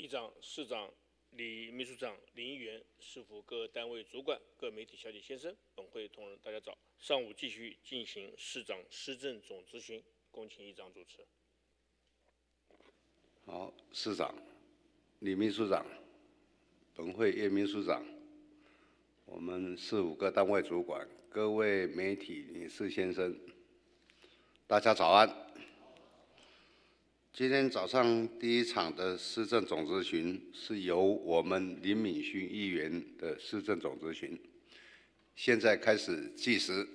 议长、市长、李秘书长、林元，市府各单位主管、各媒体小姐先生、本会同仁，大家早！上午继续进行市长市政总咨询，恭请议长主持。好，市长、李秘书长、本会叶秘书长，我们四五个单位主管、各位媒体女士先生，大家早安。今天早上第一场的市政总咨询是由我们林敏勋议员的市政总咨询，现在开始计时。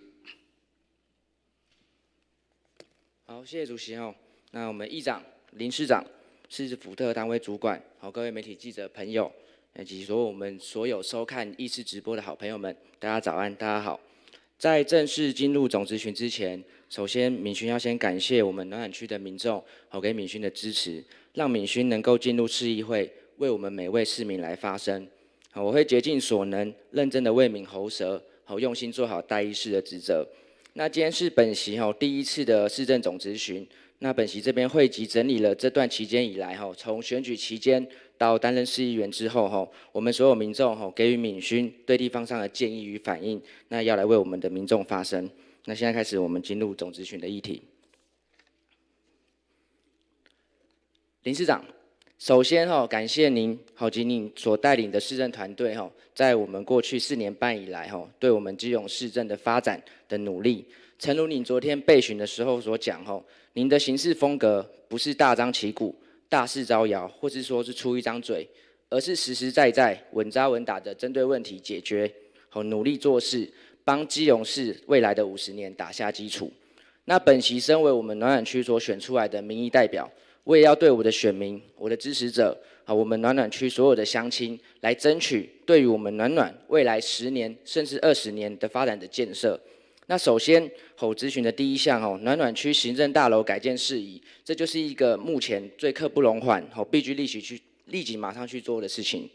好，谢谢主席哦。那我们议长林市长、市府特单位主管，好，各位媒体记者朋友，以及所有我们所有收看议事直播的好朋友们，大家早安，大家好。在正式进入总咨询之前，首先，敏勋要先感谢我们暖暖区的民众，好给敏勋的支持，让敏勋能够进入市议会，为我们每位市民来发声。好，我会竭尽所能，认真的为民喉舌，好用心做好代议事的职责。那今天是本席哈第一次的市政总咨询，那本席这边汇集整理了这段期间以来哈，从选举期间。到担任市议员之后，哈，我们所有民众，哈，给予敏勋对地方上的建议与反应，那要来为我们的民众发声。那现在开始，我们进入总咨询的议题。林市长，首先，哈，感谢您，郝吉宁所带领的市政团队，哈，在我们过去四年半以来，哈，对我们基隆市政的发展的努力。诚如您昨天备询的时候所讲，哈，您的行事风格不是大张旗鼓。大肆招摇，或是说是出一张嘴，而是实实在在、稳扎稳打的针对问题解决，和努力做事，帮基隆市未来的五十年打下基础。那本席身为我们暖暖区所选出来的民意代表，我也要对我的选民、我的支持者，啊，我们暖暖区所有的乡亲，来争取对于我们暖暖未来十年甚至二十年的发展的建设。那首先，吼咨询的第一项吼，暖暖区行政大楼改建事宜，这就是一个目前最刻不容缓吼，必须立即去立即马上去做的事情。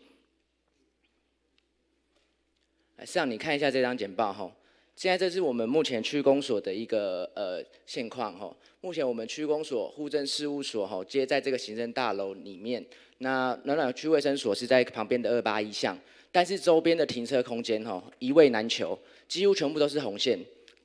哎，让你看一下这张简报吼。现在这是我们目前区公所的一个呃现况吼。目前我们区公所户政事务所吼，接在这个行政大楼里面。那暖暖区卫生所是在旁边的二八一巷，但是周边的停车空间吼，一位难求，几乎全部都是红线。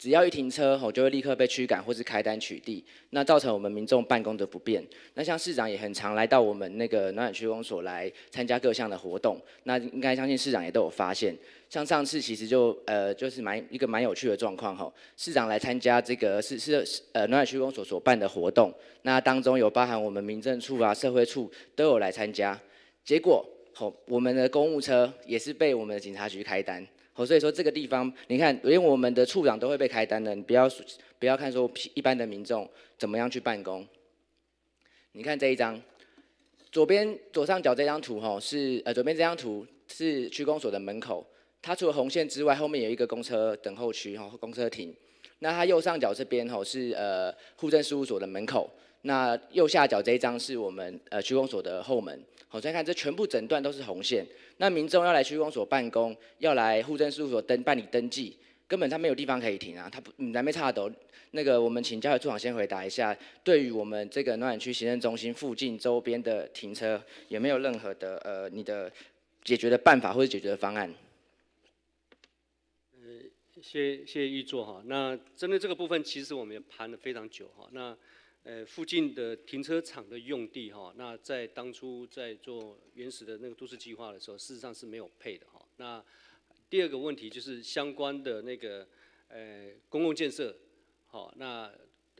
只要一停车，吼就会立刻被驱赶或是开单取缔，那造成我们民众办公的不便。那像市长也很常来到我们那个暖暖区公所来参加各项的活动，那应该相信市长也都有发现。像上次其实就呃就是蛮一个蛮有趣的状况，吼市长来参加这个是是呃暖暖区公所所办的活动，那当中有包含我们民政处啊社会处都有来参加，结果吼我们的公务车也是被我们的警察局开单。好，所以说这个地方，你看，连我们的处长都会被开单的。你不要不要看说一般的民众怎么样去办公。你看这一张，左边左上角这张图，哈，是呃左边这张图是区公所的门口，它除了红线之外，后面有一个公车等候区，哈，公车停。那它右上角这边，哈，是呃户政事务所的门口。那右下角这一张是我们呃区公所的后门。好，再看这全部整段都是红线。那民众要来区公所办公，要来户政事务所登办理登记，根本他没有地方可以停啊！他不南边岔斗，那个我们请教育处长先回答一下，对于我们这个暖暖区行政中心附近周边的停车，有没有任何的呃你的解决的办法或者解决的方案？呃，谢谢谢玉座哈，那针对这个部分，其实我们也盘了非常久哈，那。呃，附近的停车场的用地哈，那在当初在做原始的那个都市计划的时候，事实上是没有配的哈。那第二个问题就是相关的那个呃公共建设，好，那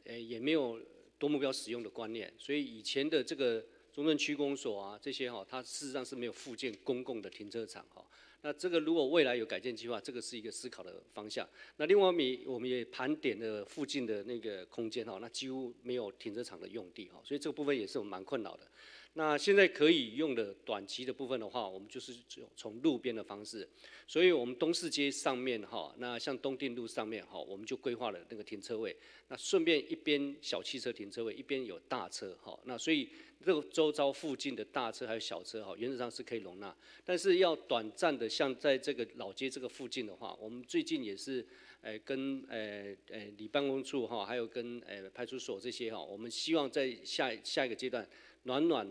呃也没有多目标使用的观念，所以以前的这个中正区公所啊这些哈，它事实上是没有附建公共的停车场哈。那这个如果未来有改建计划，这个是一个思考的方向。那另外我们也盘点了附近的那个空间哈，那几乎没有停车场的用地哈，所以这个部分也是我们蛮困扰的。那现在可以用的短期的部分的话，我们就是从从路边的方式，所以我们东市街上面哈，那像东定路上面哈，我们就规划了那个停车位，那顺便一边小汽车停车位，一边有大车哈，那所以这个周遭附近的大车还有小车哈，原则上是可以容纳，但是要短暂的像在这个老街这个附近的话，我们最近也是，呃跟呃呃里办公处哈，还有跟呃派出所这些哈，我们希望在下下一个阶段暖暖。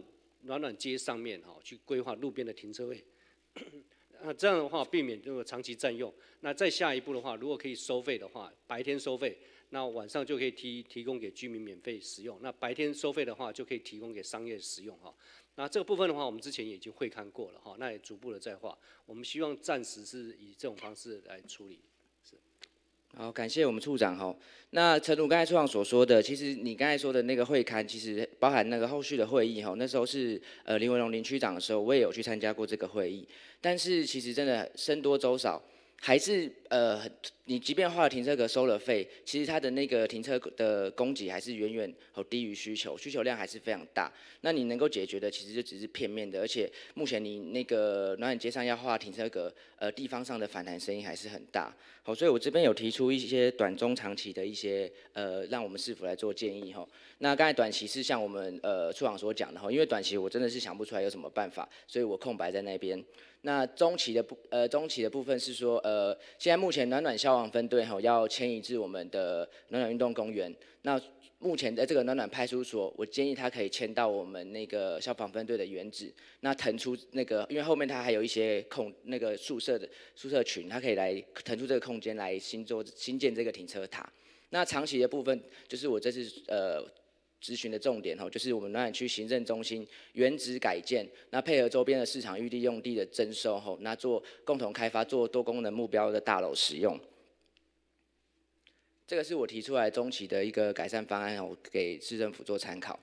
暖暖街上面哈，去规划路边的停车位，那这样的话避免这个长期占用。那再下一步的话，如果可以收费的话，白天收费，那晚上就可以提提供给居民免费使用。那白天收费的话，就可以提供给商业使用哈。那这个部分的话，我们之前已经会看过了哈，那也逐步的在画。我们希望暂时是以这种方式来处理。好，感谢我们处长吼。那陈如刚才处长所说的，其实你刚才说的那个会刊，其实包含那个后续的会议哈。那时候是呃林文龙林区长的时候，我也有去参加过这个会议，但是其实真的僧多粥少。还是呃，你即便画了停车格收了费，其实它的那个停车的供给还是远远好低于需求，需求量还是非常大。那你能够解决的其实就只是片面的，而且目前你那个暖暖街上要画停车格，呃，地方上的反弹声音还是很大。好，所以我这边有提出一些短中长期的一些呃，让我们市府来做建议吼。那刚才短期是像我们呃，处长所讲的吼，因为短期我真的是想不出来有什么办法，所以我空白在那边。那中期的部呃中期的部分是说呃现在目前暖暖消防分队哈要迁移至我们的暖暖运动公园，那目前的这个暖暖派出所，我建议他可以迁到我们那个消防分队的原址，那腾出那个因为后面他还有一些空那个宿舍的宿舍群，他可以来腾出这个空间来新做新建这个停车塔，那长期的部分就是我这次呃。咨询的重点哦，就是我们暖暖区行政中心原址改建，那配合周边的市场预地用地的征收吼，那做共同开发，做多功能目标的大楼使用。这个是我提出来中期的一个改善方案哦，给市政府做参考。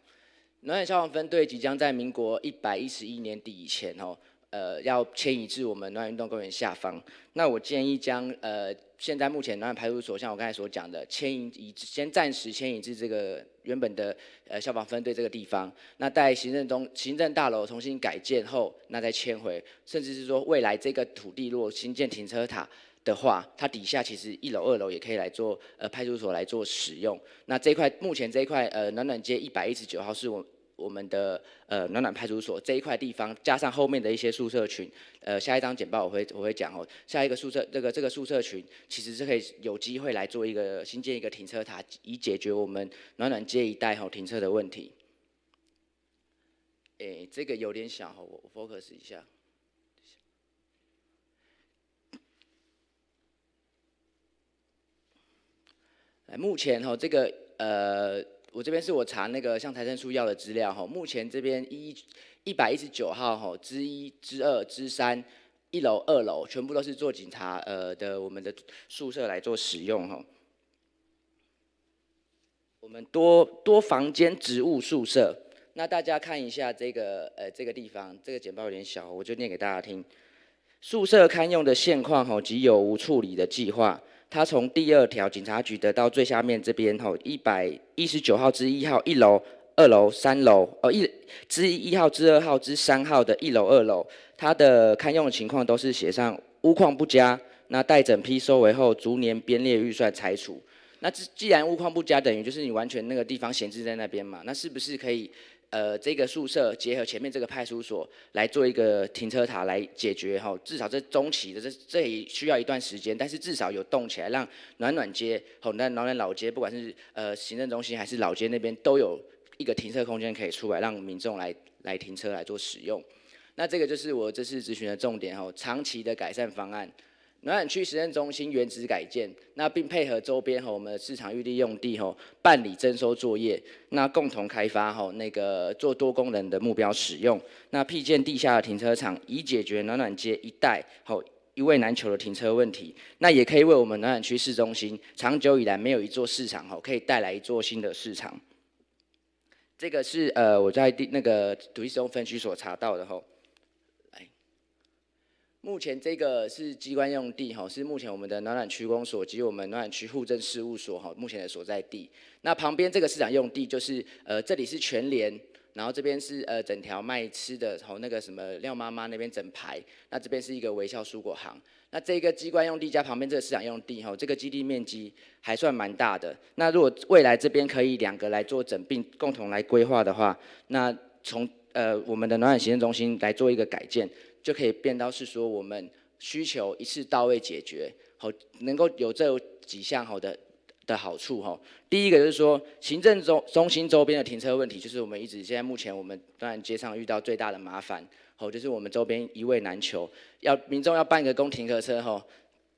暖暖消防分队即将在民国一百一十一年底以前哦。呃，要迁移至我们暖暖运动公园下方。那我建议将呃。现在目前南安派出所像我刚才所讲的，迁移移先暂时迁移至这个原本的呃消防分队这个地方。那在行政中行政大楼重新改建后，那再迁回，甚至是说未来这个土地如果新建停车塔的话，它底下其实一楼二楼也可以来做呃派出所来做使用。那这块目前这块呃暖暖街一百一十九号是我。我们的呃暖暖派出所这一块地方，加上后面的一些宿舍群，呃，下一张简报我会我会讲哦。下一个宿舍，这个这个宿舍群其实是可以有机会来做一个新建一个停车塔，以解决我们暖暖街一带哦、停车的问题。诶，这个有点小哦，我 focus 一下。目前哈这个呃。我这边是我查那个向财政处要的资料哈，目前这边一一百一十九号哈，之一、之二、之三，一楼、二楼全部都是做警察呃的我们的宿舍来做使用哈。我们多多房间植物宿舍，那大家看一下这个呃这个地方，这个简报有点小，我就念给大家听。宿舍堪用的现况哈及有无处理的计划。他从第二条警察局得到最下面这边吼一百一十九号之一号一楼、二楼、三楼哦一之一号之二号之三号的一楼、二楼，它的堪用情况都是写上屋况不佳，那待整批收回后逐年编列预算拆除。那既既然屋况不佳，等于就是你完全那个地方闲置在那边嘛，那是不是可以？呃，这个宿舍结合前面这个派出所来做一个停车塔来解决哈，至少这中期的，这这也需要一段时间，但是至少有动起来，让暖暖街吼，那暖暖老街不管是呃行政中心还是老街那边都有一个停车空间可以出来，让民众来来停车来做使用。那这个就是我这次咨询的重点哦，长期的改善方案。暖暖区实验中心原址改建，那并配合周边和我们的市场预留用地吼办理征收作业，那共同开发吼那个做多功能的目标使用，那辟建地下停车场，以解决暖暖街一带吼一位难求的停车问题，那也可以为我们暖暖区市中心长久以来没有一座市场吼可以带来一座新的市场。这个是呃我在地那个土地使用分区所查到的吼。目前这个是机关用地，哈，是目前我们的暖暖区公所及我们暖暖区户政事务所，哈，目前的所在地。那旁边这个市场用地就是，呃，这里是全联，然后这边是呃整条卖吃的，从那个什么廖妈妈那边整排。那这边是一个微笑蔬果行。那这个机关用地加旁边这个市场用地，哈，这个基地面积还算蛮大的。那如果未来这边可以两个来做整并，共同来规划的话，那从呃我们的暖暖行政中心来做一个改建。就可以变到是说，我们需求一次到位解决，好，能够有这几项好的的好处。哈，第一个就是说，行政中中心周边的停车问题，就是我们一直现在目前我们然街上遇到最大的麻烦。好，就是我们周边一位难求，要民众要办个公停车车，哈，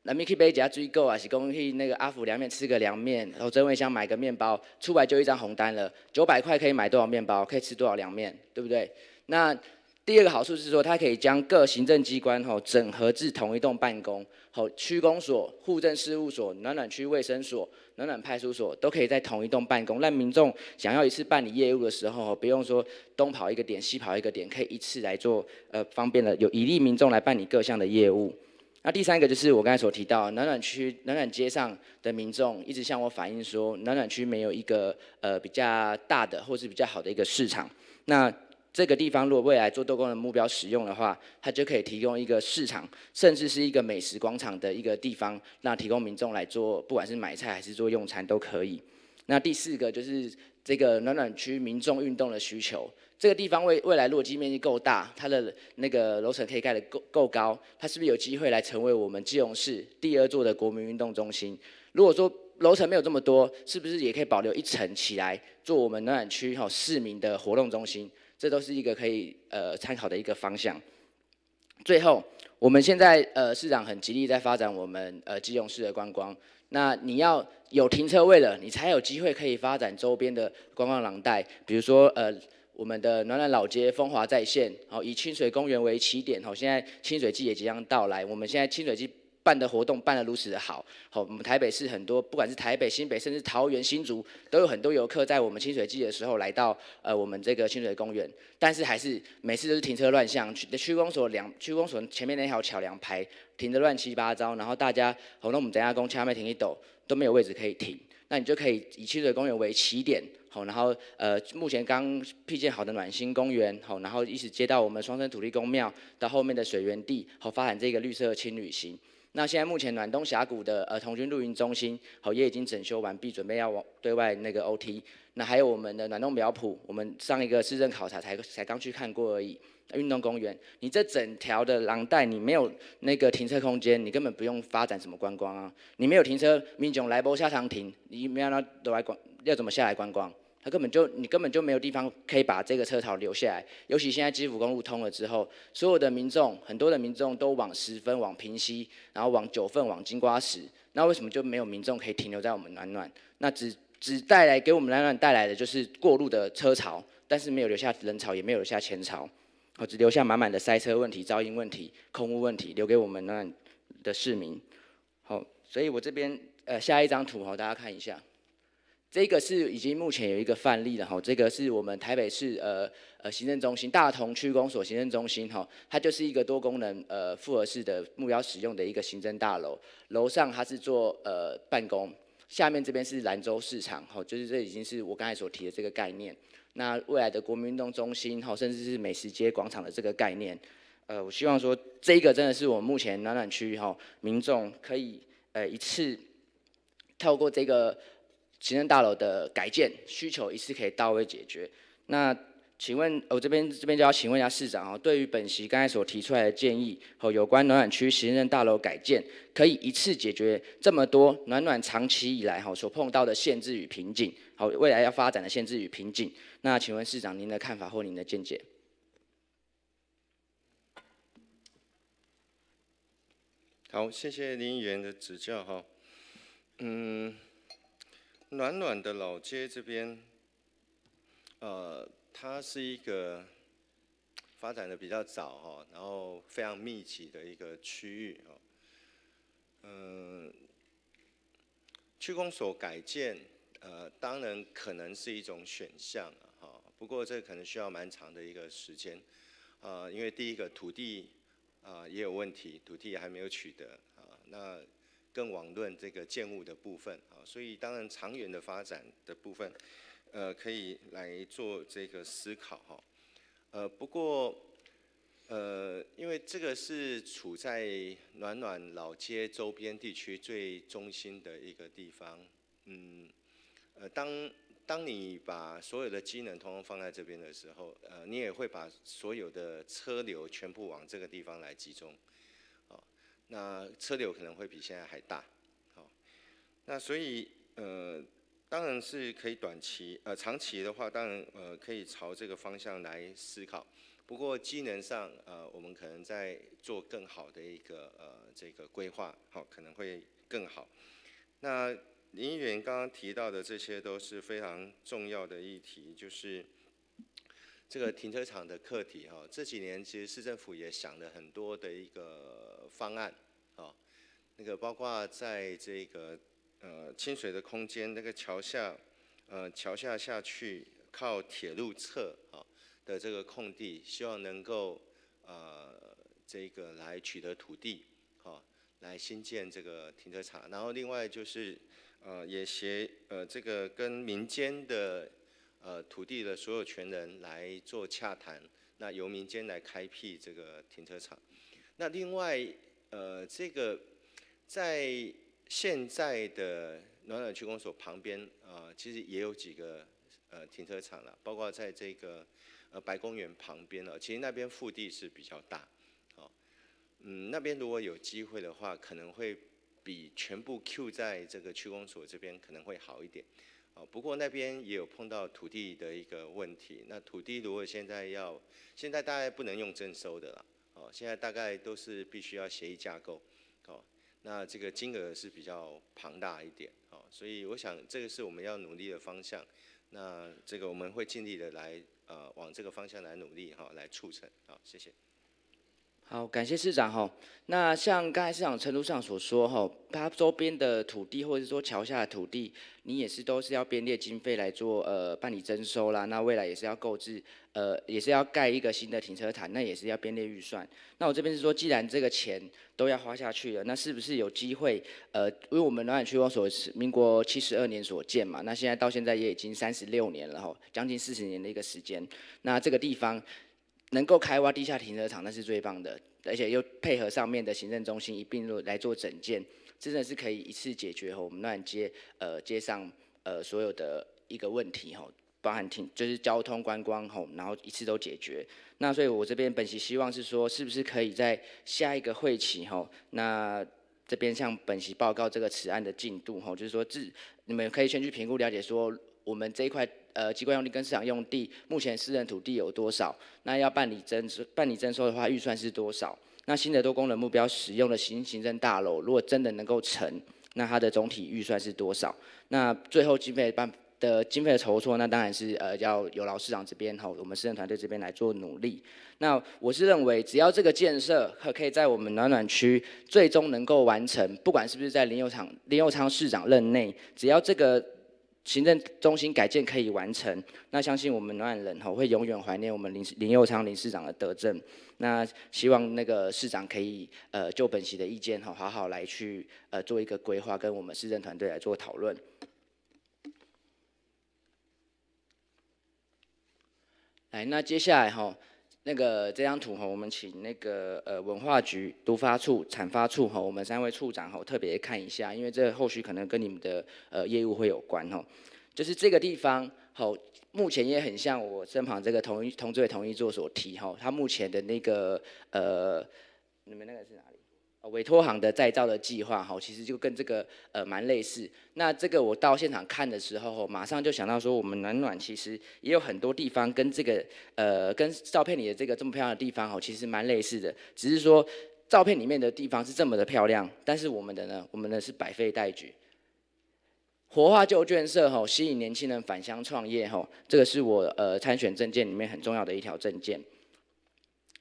人民一杯加追购啊，是公去那个阿福凉面吃个凉面，然后真我也想买个面包，出来就一张红单了，九百块可以买多少面包，可以吃多少凉面，对不对？那第二个好处是说，它可以将各行政机关吼整合至同一栋办公，好，区公所、户政事务所、暖暖区卫生所、暖暖派出所都可以在同一栋办公，让民众想要一次办理业务的时候，不用说东跑一个点、西跑一个点，可以一次来做，呃，方便了有一例民众来办理各项的业务。那第三个就是我刚才所提到，暖暖区暖暖街上的民众一直向我反映说，暖暖区没有一个呃比较大的或是比较好的一个市场，那。这个地方如果未来做多功能目标使用的话，它就可以提供一个市场，甚至是一个美食广场的一个地方，那提供民众来做，不管是买菜还是做用餐都可以。那第四个就是这个暖暖区民众运动的需求，这个地方未未来落基面积够大，它的那个楼层可以盖得够够高，它是不是有机会来成为我们基隆市第二座的国民运动中心？如果说楼层没有这么多，是不是也可以保留一层起来做我们暖暖区哈市民的活动中心？这都是一个可以呃参考的一个方向。最后，我们现在呃市长很极力在发展我们呃基隆市的观光。那你要有停车位了，你才有机会可以发展周边的观光廊带。比如说呃我们的暖暖老街、风华在线，好以清水公园为起点。好，现在清水季也即将到来。我们现在清水季。办的活动办得如此的好，好，我们台北市很多，不管是台北新北，甚至桃园新竹，都有很多游客在我们清水季的时候来到，呃，我们这个清水公园，但是还是每次都是停车乱象，区区公所两区公所前面那条桥两排停得乱七八糟，然后大家，好，那我们等下公车那边停一抖都没有位置可以停，那你就可以以清水公园为起点，好，然后呃，目前刚辟建好的暖心公园，好，然后一直接到我们双生土地公庙到后面的水源地，好，发展这个绿色轻旅行。那现在目前暖冬峡谷的呃童军露营中心，好也已经整修完毕，准备要往对外那个 OT。那还有我们的暖冬苗圃，我们上一个市政考察才才刚去看过而已。运动公园，你这整条的廊带你没有那个停车空间，你根本不用发展什么观光啊！你没有停车，民警来波下场停，你没有那都来观，要怎么下来观光？它根本就你根本就没有地方可以把这个车潮留下来，尤其现在基辅公路通了之后，所有的民众很多的民众都往十分、往平溪，然后往九份、往金瓜石。那为什么就没有民众可以停留在我们暖暖？那只只带来给我们暖暖带来的就是过路的车潮，但是没有留下人潮，也没有留下钱潮，哦，只留下满满的塞车问题、噪音问题、空屋问题，留给我们暖暖的市民。好，所以我这边呃下一张图，好大家看一下。这个是已经目前有一个范例了哈，这个是我们台北市呃呃行政中心大同区公所行政中心哈，它就是一个多功能呃复合式的目标使用的一个行政大楼，楼上它是做呃办公，下面这边是兰州市场哈，就是这已经是我刚才所提的这个概念，那未来的国民运动中心哈，甚至是美食街广场的这个概念，呃，我希望说这个真的是我目前南暖区哈民众可以呃一次透过这个。行政大楼的改建需求一次可以到位解决。那，请问我这边这边就要请问一下市长哦，对于本席刚才所提出来的建议和有关暖暖区行政大楼改建，可以一次解决这么多暖暖长期以来哈所碰到的限制与瓶颈，好未来要发展的限制与瓶颈。那请问市长您的看法或您的见解？好，谢谢林议员的指教哈，嗯。暖暖的老街这边，呃，它是一个发展的比较早哈，然后非常密集的一个区域哦。嗯，区公所改建，呃，当然可能是一种选项哈，不过这可能需要蛮长的一个时间，啊，因为第一个土地啊也有问题，土地还没有取得啊，那。更网论这个建物的部分啊，所以当然长远的发展的部分，呃，可以来做这个思考哈。呃，不过呃，因为这个是处在暖暖老街周边地区最中心的一个地方，嗯，呃，当当你把所有的机能通通放在这边的时候，呃，你也会把所有的车流全部往这个地方来集中。那车流可能会比现在还大，好，那所以呃，当然是可以短期呃，长期的话，当然呃，可以朝这个方向来思考。不过，机能上呃，我们可能在做更好的一个呃，这个规划，好，可能会更好。那林议员刚刚提到的这些都是非常重要的议题，就是这个停车场的课题哈。这几年其实市政府也想了很多的一个方案。啊，那个包括在这个呃清水的空间，那个桥下，呃桥下下去靠铁路侧啊的这个空地，希望能够呃这个来取得土地，好来新建这个停车场。然后另外就是呃也协呃这个跟民间的呃土地的所有权人来做洽谈，那由民间来开辟这个停车场。那另外。呃，这个在现在的暖暖区公所旁边啊，其实也有几个呃停车场了，包括在这个呃白公园旁边了。其实那边腹地是比较大，好，嗯，那边如果有机会的话，可能会比全部 Q 在这个区公所这边可能会好一点。哦，不过那边也有碰到土地的一个问题，那土地如果现在要，现在大概不能用征收的了。哦，现在大概都是必须要协议架构，哦，那这个金额是比较庞大一点，哦，所以我想这个是我们要努力的方向，那这个我们会尽力的来，呃，往这个方向来努力哈，来促成，好，谢谢。好，感谢市长哈。那像刚才市长陈度上所说哈，它周边的土地或者是说桥下的土地，你也是都是要编列经费来做呃办理征收啦。那未来也是要购置呃，也是要盖一个新的停车场，那也是要编列预算。那我这边是说，既然这个钱都要花下去了，那是不是有机会呃，因为我们暖暖区公所是民国七十二年所建嘛，那现在到现在也已经三十六年了哈，将近四十年的一个时间，那这个地方。能够开挖地下停车场，那是最棒的，而且又配合上面的行政中心一并入来做整建，真的是可以一次解决我们乱街呃街上呃所有的一个问题吼，包含停就是交通观光吼，然后一次都解决。那所以我这边本席希望是说，是不是可以在下一个会期吼，那这边向本席报告这个此案的进度吼，就是说自你们可以先去评估了解说我们这一块。呃，机关用地跟市场用地，目前私人土地有多少？那要办理征收，办理征收的话，预算是多少？那新的多功能目标使用的行行政大楼，如果真的能够成，那它的总体预算是多少？那最后经费办的经费的筹措，那当然是呃要有劳市长这边吼，我们私人团队这边来做努力。那我是认为，只要这个建设可可以在我们暖暖区最终能够完成，不管是不是在林友昌林友昌市长任内，只要这个。行政中心改建可以完成，那相信我们南安人吼会永远怀念我们林林佑昌林市长的德政。那希望那个市长可以呃就本席的意见吼好好来去呃做一个规划，跟我们市政团队来做讨论。来，那接下来吼。那个这张图哈，我们请那个呃文化局督发处、产发处哈，我们三位处长哈，特别看一下，因为这后续可能跟你们的呃业务会有关哈。就是这个地方好，目前也很像我身旁这个同同志位同一座所提哈，他目前的那个呃，你们那个是哪？委托行的再造的计划，哈，其实就跟这个呃蛮类似。那这个我到现场看的时候，马上就想到说，我们暖暖其实也有很多地方跟这个呃跟照片里的这个这么漂亮的地方，哈，其实蛮类似的。只是说，照片里面的地方是这么的漂亮，但是我们的呢，我们的是百废待举。活化旧眷舍，哈，吸引年轻人返乡创业，哈，这个是我呃参选证件里面很重要的一条证件。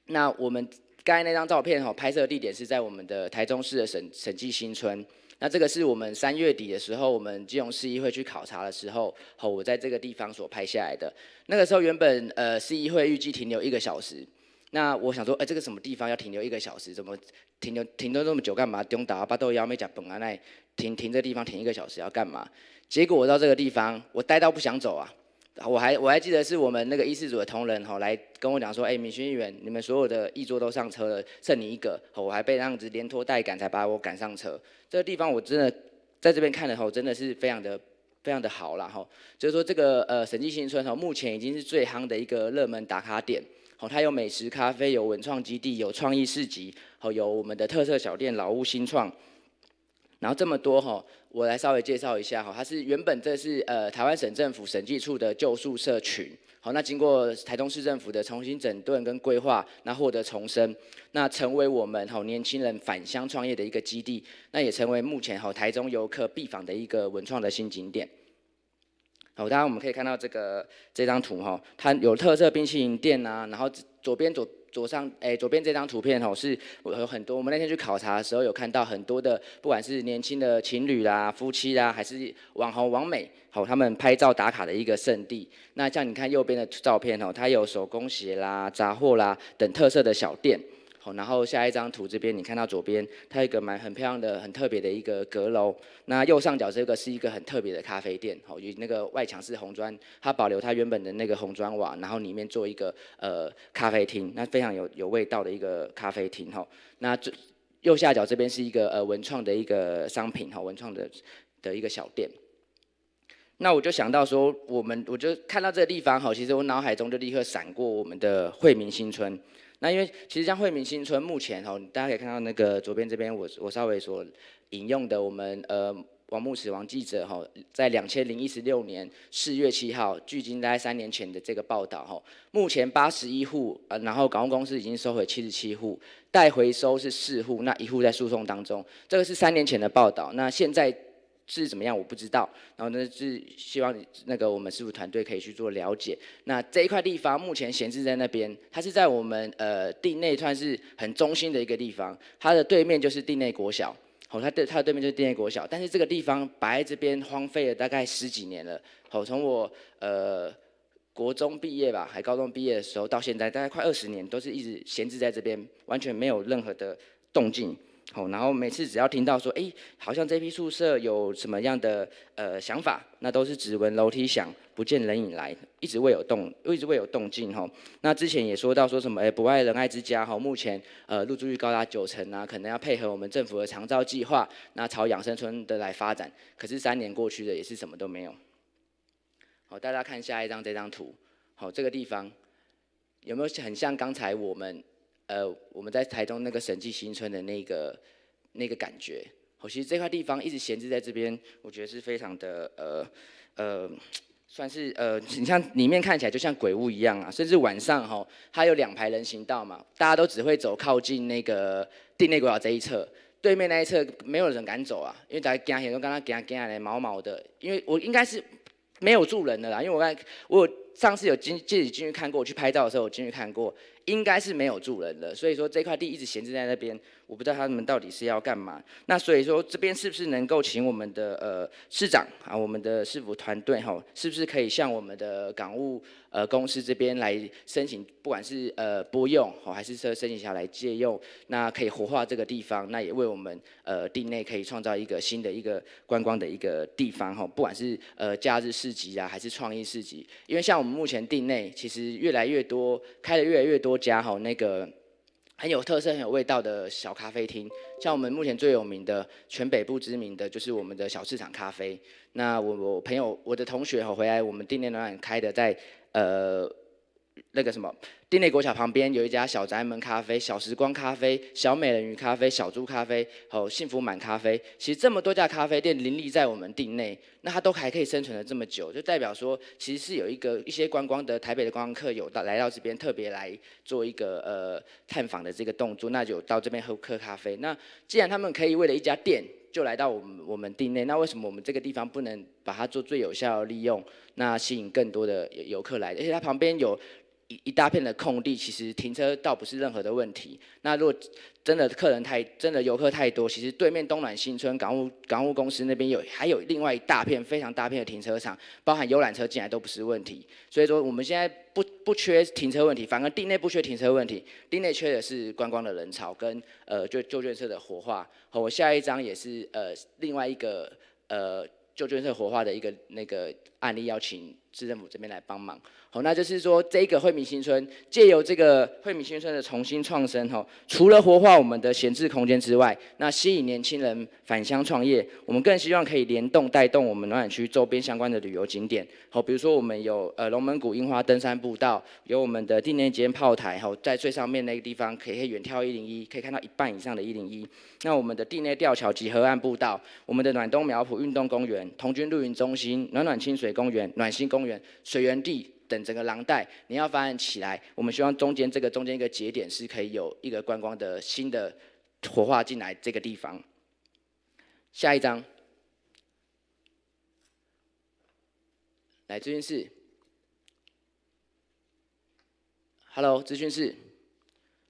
那我们。刚才那张照片，哈，拍摄地点是在我们的台中市的省省际新村。那这个是我们三月底的时候，我们金融市议会去考察的时候，哦，我在这个地方所拍下来的。那个时候原本，呃，市议会预计停留一个小时。那我想说，哎，这个什么地方要停留一个小时？怎么停留停留那么久？干嘛？东打巴豆幺妹讲本阿奈停停这地方，停一个小时要干嘛？结果我到这个地方，我待到不想走啊。我还我还记得是我们那个议事组的同仁吼来跟我讲说，哎，明勋议员，你们所有的议桌都上车了，剩你一个，吼我还被这样子连拖带赶才把我赶上车。这个地方我真的在这边看的时真的是非常的非常的好了吼。就是说这个呃审计新村吼，目前已经是最夯的一个热门打卡点，哦，它有美食咖啡，有文创基地，有创意市集，哦，有我们的特色小店老屋新创。然后这么多哈，我来稍微介绍一下哈，它是原本这是呃台湾省政府审计处的旧宿舍群，好，那经过台中市政府的重新整顿跟规划，那获得重生，那成为我们好年轻人返乡创业的一个基地，那也成为目前哈台中游客必访的一个文创的新景点。好，当然我们可以看到这个这张图哈，它有特色冰淇淋店呐，然后。左边左左上，哎，左边这张图片哦，是，有有很多我们那天去考察的时候，有看到很多的，不管是年轻的情侣啦、夫妻啦，还是网红网美，好他们拍照打卡的一个圣地。那像你看右边的照片哦，它有手工鞋啦、杂货啦等特色的小店。然后下一张图这边，你看到左边它有一个蛮很漂亮的、很特别的一个阁楼。那右上角这个是一个很特别的咖啡店，好，与那个外墙是红砖，它保留它原本的那个红砖瓦，然后里面做一个呃咖啡厅，那非常有有味道的一个咖啡厅，哈。那这右下角这边是一个呃文创的一个商品，哈，文创的的一个小店。那我就想到说，我们我就看到这个地方，哈，其实我脑海中就立刻闪过我们的惠民新村。那因为其实像惠民新村，目前哈，大家可以看到那个左边这边，我我稍微所引用的我们呃王木死王记者哈，在两千零一十六年四月七号，距今大概三年前的这个报道哈，目前八十一户，呃然后港务公司已经收回七十七户，待回收是四户，那一户在诉讼当中，这个是三年前的报道，那现在。是怎么样我不知道，然后呢，是希望那个我们师傅团队可以去做了解。那这一块地方目前闲置在那边，它是在我们呃地内算是很中心的一个地方，它的对面就是地内国小，好，它对它的对面就是地内国小，但是这个地方摆在这边荒废了大概十几年了，好，从我呃国中毕业吧，还高中毕业的时候到现在，大概快二十年都是一直闲置在这边，完全没有任何的动静。好，然后每次只要听到说，哎，好像这批宿舍有什么样的呃想法，那都是指纹楼梯响，不见人影来，一直未有动，一直未有动静哈。那之前也说到说什么，哎，不爱仁爱之家哈，目前呃入住率高达九成啊，可能要配合我们政府的长照计划，那朝养生村的来发展。可是三年过去的也是什么都没有。好，大家看下一张这张图，好，这个地方有没有很像刚才我们？呃，我们在台中那个审计新村的那个那个感觉，我其实这块地方一直闲置在这边，我觉得是非常的呃呃，算是呃，你像里面看起来就像鬼屋一样啊，甚至晚上哈，它有两排人行道嘛，大家都只会走靠近那个地内鬼道这一侧，对面那一侧没有人敢走啊，因为大家看起来都刚刚给下来毛毛的，因为我应该是没有住人的啦，因为我刚我上次有进自己进去看过，我去拍照的时候我进去看过。应该是没有住人的，所以说这块地一直闲置在那边。我不知道他们到底是要干嘛。那所以说，这边是不是能够请我们的呃市长啊，我们的市府团队哈，是不是可以向我们的港务呃公司这边来申请，不管是呃拨用哈，还是说申请下来借用，那可以活化这个地方，那也为我们呃地内可以创造一个新的一个观光的一个地方哈，不管是呃假日市集啊，还是创意市集，因为像我们目前地内其实越来越多开的越来越多家哈那个。很有特色、很有味道的小咖啡厅，像我们目前最有名的、全北部知名的就是我们的小市场咖啡。那我我朋友、我的同学回来，我们店内老板开的在呃那个什么。定内国小旁边有一家小宅门咖啡、小时光咖啡、小美人鱼咖啡、小猪咖啡，好幸福满咖啡。其实这么多家咖啡店林立在我们定内，那它都还可以生存了这么久，就代表说其实是有一个一些观光的台北的观光客有到来到这边，特别来做一个呃探访的这个动作，那就到这边喝喝咖啡。那既然他们可以为了一家店就来到我们我们定内，那为什么我们这个地方不能把它做最有效利用，那吸引更多的游客来？而且它旁边有。一大片的空地，其实停车倒不是任何的问题。那如果真的客人太真的游客太多，其实对面东暖新村港务港务公司那边有还有另外一大片非常大片的停车场，包含游览车进来都不是问题。所以说我们现在不不缺停车问题，反而地内不缺停车问题，地内缺的是观光的人潮跟呃就旧眷社的活化。我下一张也是呃另外一个呃旧眷社活化的一个那个案例，邀请市政府这边来帮忙。好，那就是说这个惠民新村借由这个惠民新村的重新创生，吼，除了活化我们的闲置空间之外，那吸引年轻人返乡创业，我们更希望可以联动带动我们暖暖区周边相关的旅游景点，好，比如说我们有呃龙门谷樱花登山步道，有我们的地恋间炮台，吼，在最上面那个地方可以远眺一零一，可以看到一半以上的一零一，那我们的地内吊桥及河岸步道，我们的暖冬苗圃运动公园、童军露营中心、暖暖清水公园、暖心公园、水源地。等整个廊带你要发展起来，我们希望中间这个中间一个节点是可以有一个观光的新的活化进来这个地方。下一张，来咨询室，Hello 咨询室，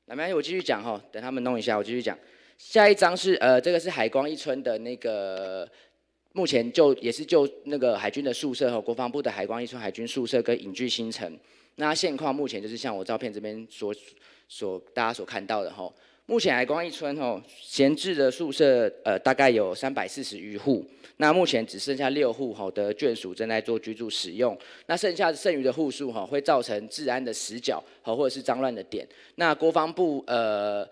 来没关系，我继续讲哈，等他们弄一下，我继续讲。下一张是呃，这个是海光一村的那个。目前就也是就那个海军的宿舍和国防部的海光一村海军宿舍跟隐居新城，那现况目前就是像我照片这边所所大家所看到的吼，目前海光一村吼闲置的宿舍呃大概有三百四十余户，那目前只剩下六户吼的眷属正在做居住使用，那剩下剩余的户数吼会造成治安的死角和或者是脏乱的点，那国防部呃。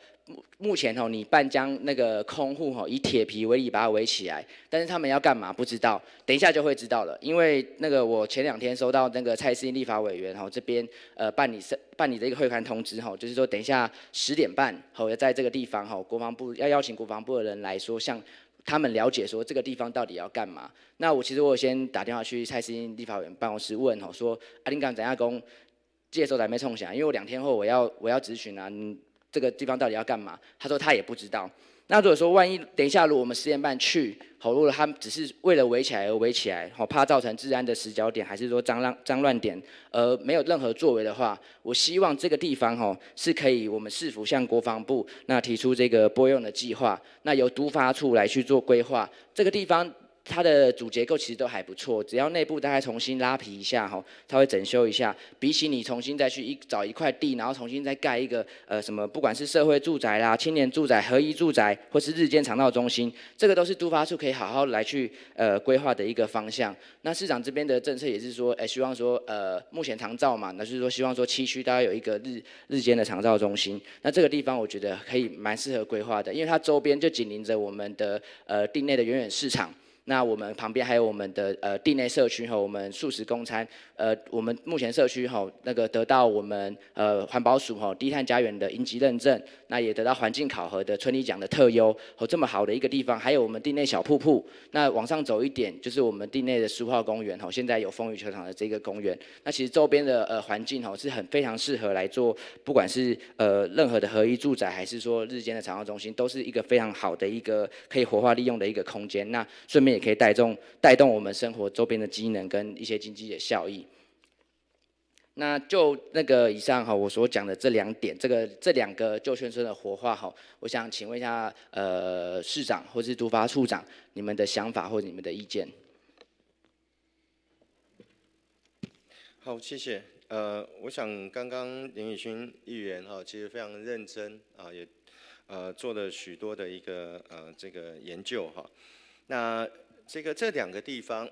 目前哦，你半将那个空户哦，以铁皮为例把它围起来，但是他们要干嘛不知道，等一下就会知道了。因为那个我前两天收到那个蔡司英立法委员哦这边呃办理是办理这个汇款通知哦，就是说等一下十点半哦要在这个地方哦，国防部要邀请国防部的人来说向他们了解说这个地方到底要干嘛。那我其实我先打电话去蔡司英立法委员办公室问哦，说阿林怎样工。这接候台没冲响，因为我两天后我要我要咨询啊。这个地方到底要干嘛？他说他也不知道。那如果说万一等一下，如果我们十点半去，好如果他只是为了围起来而围起来，好怕造成治安的死角点，还是说脏乱脏乱点，而没有任何作为的话，我希望这个地方哈是可以我们市府向国防部那提出这个拨用的计划，那由督发处来去做规划，这个地方。它的主结构其实都还不错，只要内部大概重新拉皮一下哈，它会整修一下。比起你重新再去一找一块地，然后重新再盖一个呃什么，不管是社会住宅啦、青年住宅、合一住宅，或是日间肠照中心，这个都是都发处可以好好来去呃规划的一个方向。那市长这边的政策也是说，希望说呃目前长照嘛，那就是说希望说七区大概有一个日日间的长照中心。那这个地方我觉得可以蛮适合规划的，因为它周边就紧邻着我们的呃地内的远远市场。那我们旁边还有我们的呃地内社区和我们素食公餐，呃我们目前社区哈那个得到我们呃环保署哈低碳家园的银级认证，那也得到环境考核的村里奖的特优，和这么好的一个地方，还有我们地内小瀑布，那往上走一点就是我们地内的十号公园哈，现在有风雨球场的这个公园，那其实周边的呃环境哈是很非常适合来做不管是呃任何的合一住宅，还是说日间的长效中心，都是一个非常好的一个可以活化利用的一个空间。那顺便。也可以带动带动我们生活周边的机能跟一些经济的效益。那就那个以上哈，我所讲的这两点，这个这两个旧宣村的活化哈，我想请问一下呃，市长或是督发处长，你们的想法或者你们的意见。好，谢谢。呃，我想刚刚林宇勋议员哈，其实非常认真啊，也呃做了许多的一个呃这个研究哈。那这个这两个地方，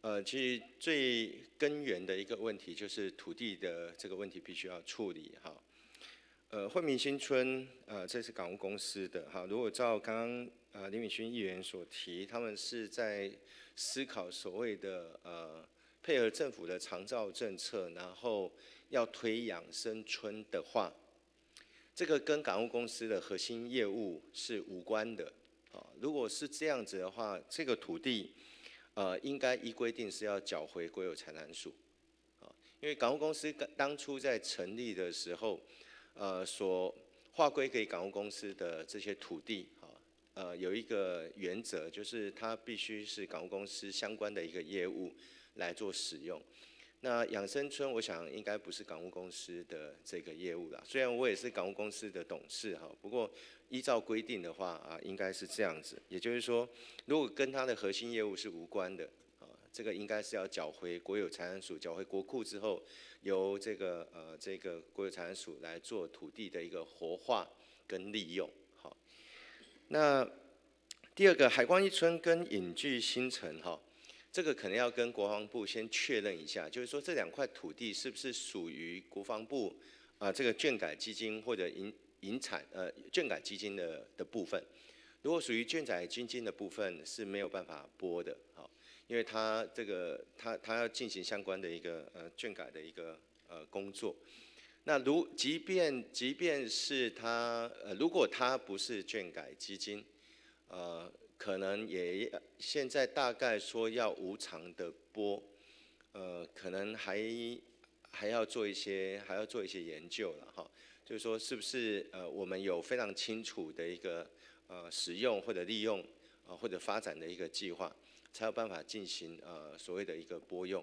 呃，其实最根源的一个问题就是土地的这个问题必须要处理哈。呃，惠民新村，呃，这是港务公司的哈。如果照刚刚呃李敏勋议员所提，他们是在思考所谓的呃配合政府的长照政策，然后要推养生村的话，这个跟港务公司的核心业务是无关的。啊，如果是这样子的话，这个土地，呃，应该依规定是要缴回国有财产署。啊，因为港务公司当初在成立的时候，呃，所划归给港务公司的这些土地，啊，呃，有一个原则，就是它必须是港务公司相关的一个业务来做使用。那养生村，我想应该不是港务公司的这个业务啦。虽然我也是港务公司的董事哈，不过依照规定的话啊，应该是这样子。也就是说，如果跟它的核心业务是无关的啊，这个应该是要缴回国有财产署、缴回国库之后，由这个呃这个国有财产署来做土地的一个活化跟利用。好，那第二个海光一村跟隐居新城哈。这个可能要跟国防部先确认一下，就是说这两块土地是不是属于国防部啊这个眷改基金或者营营产呃眷改基金的的部分，如果属于眷改基金的部分是没有办法拨的，好，因为它这个它它要进行相关的一个呃眷改的一个呃工作，那如即便即便是它呃如果它不是眷改基金，呃。可能也现在大概说要无偿的播，呃，可能还还要做一些还要做一些研究了哈，就是说是不是呃我们有非常清楚的一个呃使用或者利用啊或者发展的一个计划，才有办法进行呃所谓的一个播用。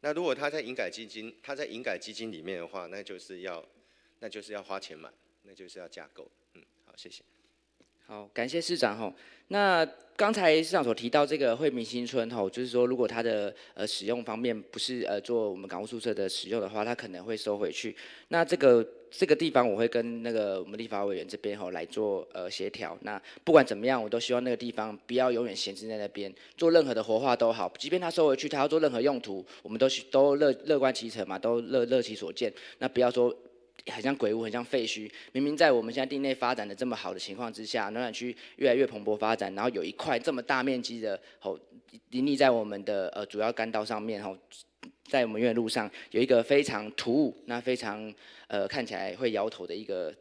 那如果他在营改基金他在营改基金里面的话，那就是要那就是要花钱买，那就是要架构。嗯，好，谢谢。好，感谢市长哈。那刚才市长所提到这个惠民新村哈，就是说如果它的呃使用方面不是呃做我们港务宿舍的使用的话，它可能会收回去。那这个这个地方我会跟那个我们立法委员这边哈来做呃协调。那不管怎么样，我都希望那个地方不要永远闲置在那边，做任何的活化都好，即便它收回去，它要做任何用途，我们都都乐乐观其成嘛，都乐乐其所见。那不要说。很像鬼屋，很像废墟。明明在我们现在地内发展的这么好的情况之下，暖暖区越来越蓬勃发展，然后有一块这么大面积的吼，林立在我们的呃主要干道上面吼，在我们院路上有一个非常突兀，那非常呃看起来会摇头的一个。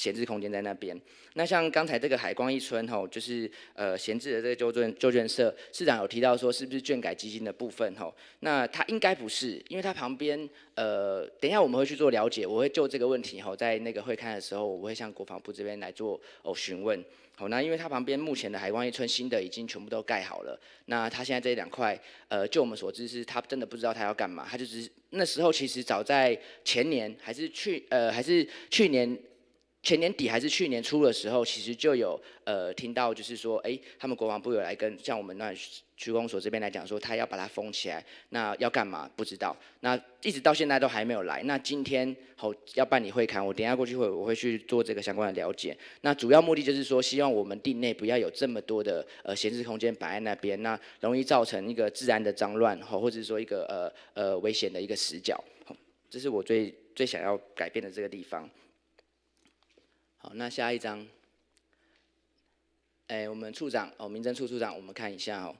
闲置空间在那边。那像刚才这个海光一村吼，就是呃闲置的这个旧卷旧卷社，市长有提到说是不是卷改基金的部分吼？那他应该不是，因为他旁边呃，等一下我们会去做了解，我会就这个问题吼，在那个会刊的时候，我会向国防部这边来做哦询问。好，那因为他旁边目前的海光一村新的已经全部都盖好了，那他现在这两块呃，就我们所知是他真的不知道他要干嘛，他就只那时候其实早在前年还是去呃还是去年。前年底还是去年初的时候，其实就有呃听到，就是说，哎，他们国防部有来跟像我们那区公所这边来讲，说他要把它封起来，那要干嘛？不知道。那一直到现在都还没有来。那今天好要办理会刊，我等下过去会我会去做这个相关的了解。那主要目的就是说，希望我们地内不要有这么多的呃闲置空间摆在那边，那容易造成一个自然的脏乱吼，或者说一个呃呃危险的一个死角。这是我最最想要改变的这个地方。好，那下一张，哎，我们处长哦，民政处处长，我们看一下哦，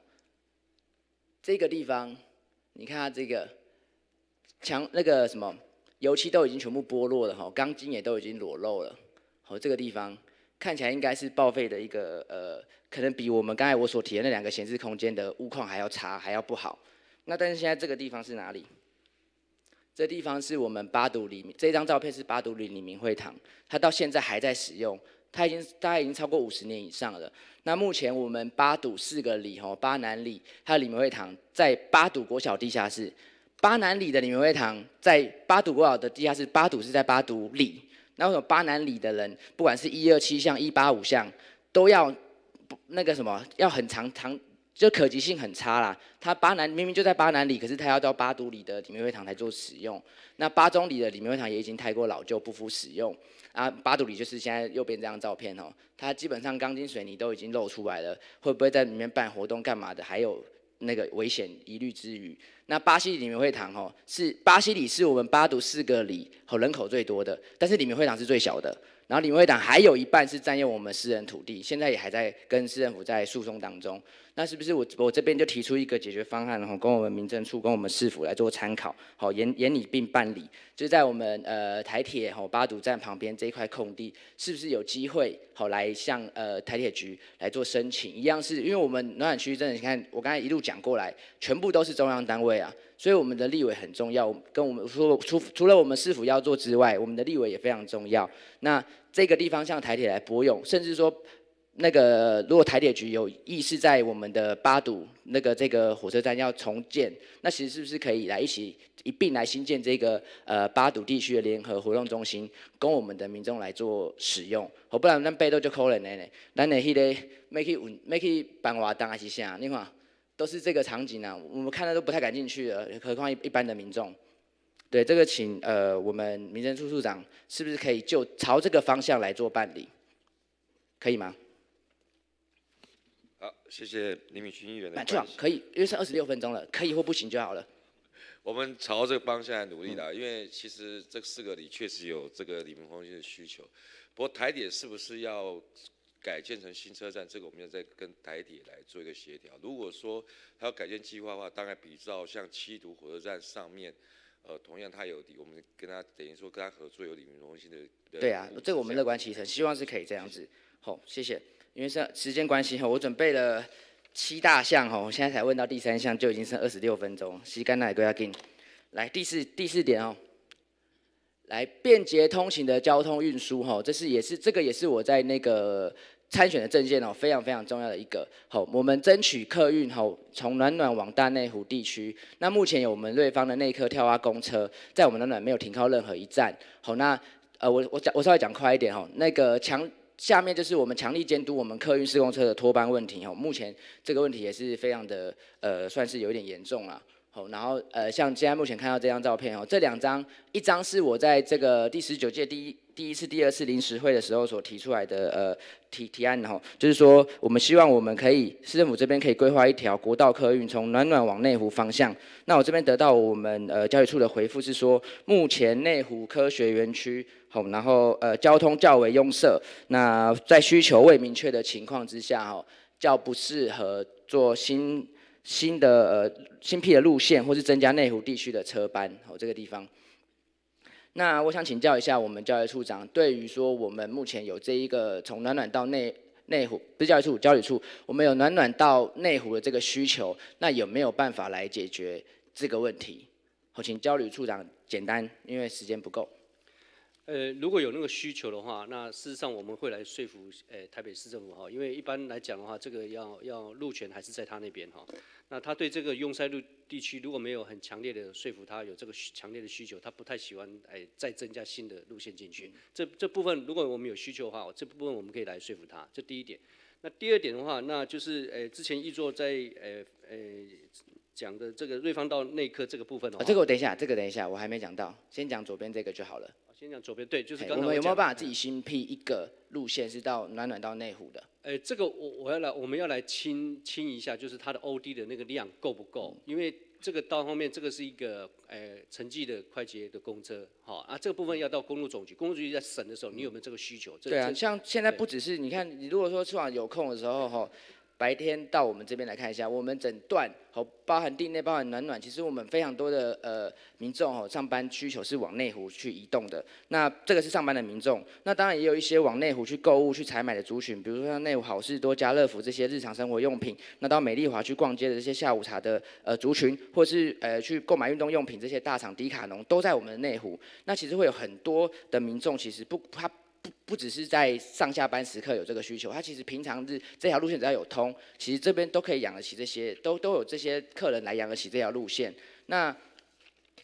这个地方，你看它这个墙那个什么油漆都已经全部剥落了哈，钢筋也都已经裸露了，好，这个地方看起来应该是报废的一个呃，可能比我们刚才我所提的那两个闲置空间的物况还要差，还要不好。那但是现在这个地方是哪里？的地方是我们巴堵里，这张照片是巴堵里李明会堂，它到现在还在使用，它已经大概已经超过五十年以上了。那目前我们巴堵四个里哦，巴南里还有李明会堂在巴堵国小地下室，巴南里的李明会堂在巴堵国小的地下室，巴堵是在巴堵里，那么巴南里的人，不管是一二七巷、一八五巷，都要那个什么，要很长长。就可及性很差啦，它巴南明明就在巴南里，可是它要到巴都里的里面会堂来做使用。那巴中里的里面会堂也已经太过老旧，不敷使用。啊，巴都里就是现在右边这张照片哦，它基本上钢筋水泥都已经露出来了，会不会在里面办活动干嘛的？还有那个危险疑虑之余，那巴西里面会堂哦，是巴西里是我们巴都四个里和人口最多的，但是里面会堂是最小的。然后，立委党还有一半是占用我们私人土地，现在也还在跟市政府在诉讼当中。那是不是我我这边就提出一个解决方案，然后跟我们民政处、跟我们市府来做参考，好研研拟并办理，就是在我们呃台铁吼八堵站旁边这块空地，是不是有机会好来向呃台铁局来做申请？一样是因为我们暖暖区真的你看我刚才一路讲过来，全部都是中央单位啊，所以我们的立委很重要，跟我们说除除了我们市府要做之外，我们的立委也非常重要。那这个地方像台铁来拨用，甚至说那个如果台铁局有意识在我们的八堵那个这个火车站要重建，那其实是不是可以来一起一并来新建这个呃八堵地区的联合活动中心，供我们的民众来做使用？要不然那背都就扣人嘞嘞，咱嘞去嘞 make make 板瓦当还是啥？你看都是这个场景啊，我们看的都不太感兴趣了，何况一一般的民众。对，这个请呃，我们民政处处长是不是可以就朝这个方向来做办理，可以吗？好，谢谢李敏君议员的。没长可以，因为剩二十六分钟了，可以或不行就好了。我们朝这个方向来努力的，因为其实这四个里确实有这个李明弘的需求。不过台铁是不是要改建成新车站，这个我们要再跟台铁来做一个协调。如果说他要改建计划的话，大概比照像七堵火车站上面。呃，同样他有，我们跟他等于说跟他合作有李云龙新的。对啊，这个我们乐观其成，希望是可以这样子。好，谢谢。因为是时间关系，我准备了七大项，哈，我现在才问到第三项，就已经剩二十六分钟。吸干那要给你。来第四第四点哦，来便捷通行的交通运输，哈，这是也是这个也是我在那个。参选的证件哦，非常非常重要的一个。好，我们争取客运，好，从暖暖往大内湖地区。那目前有我们瑞方的内科跳蛙公车，在我们暖暖没有停靠任何一站。好，那呃，我我讲我稍微讲快一点哦。那个强下面就是我们强力监督我们客运施工车的拖班问题哦。目前这个问题也是非常的呃，算是有点严重了。好，然后呃，像现在目前看到这张照片哦，这两张一张是我在这个第十九届第一第一次、第二次临时会的时候所提出来的呃提提案，哦，就是说我们希望我们可以市政府这边可以规划一条国道客运从暖暖往内湖方向。那我这边得到我们呃教育处的回复是说，目前内湖科学园区哦，然后呃交通较为壅塞，那在需求未明确的情况之下，哦，较不适合做新。新的呃新辟的路线，或是增加内湖地区的车班，哦这个地方。那我想请教一下我们教育处长，对于说我们目前有这一个从暖暖到内内湖，不是教育处，教育处，我们有暖暖到内湖的这个需求，那有没有办法来解决这个问题？好，请教旅处长简单，因为时间不够。呃，如果有那个需求的话，那事实上我们会来说服呃台北市政府哈，因为一般来讲的话，这个要要路权还是在他那边哈。那他对这个用塞路地区如果没有很强烈的说服他有这个强烈的需求，他不太喜欢哎再增加新的路线进去。这这部分如果我们有需求的话，这部分我们可以来说服他。这第一点。那第二点的话，那就是呃之前易座在呃呃讲的这个瑞芳到内科这个部分。啊，这个我等一下，这个等一下我还没讲到，先讲左边这个就好了。先讲左边，对，就是我们有没有办法自己新辟一个路线，是到暖暖到内湖的？诶，这个我我要来，我们要来清清一下，就是它的 OD 的那个量够不够？因为这个到后面，这个是一个呃城际的快捷的公车，好啊，这个部分要到公路总局，公路局在审的时候，你有没有这个需求？对啊，像现在不只是你看，你如果说市长有空的时候，哈。白天到我们这边来看一下，我们整段和包含地内、包含暖暖，其实我们非常多的呃民众哦上班需求是往内湖去移动的。那这个是上班的民众，那当然也有一些往内湖去购物、去采买的族群，比如说像内湖好事多、家乐福这些日常生活用品，那到美丽华去逛街的这些下午茶的呃族群，或是呃去购买运动用品这些大厂迪卡侬都在我们的内湖。那其实会有很多的民众其实不他。不不只是在上下班时刻有这个需求，它其实平常日这条路线只要有通，其实这边都可以养得起这些，都都有这些客人来养得起这条路线。那，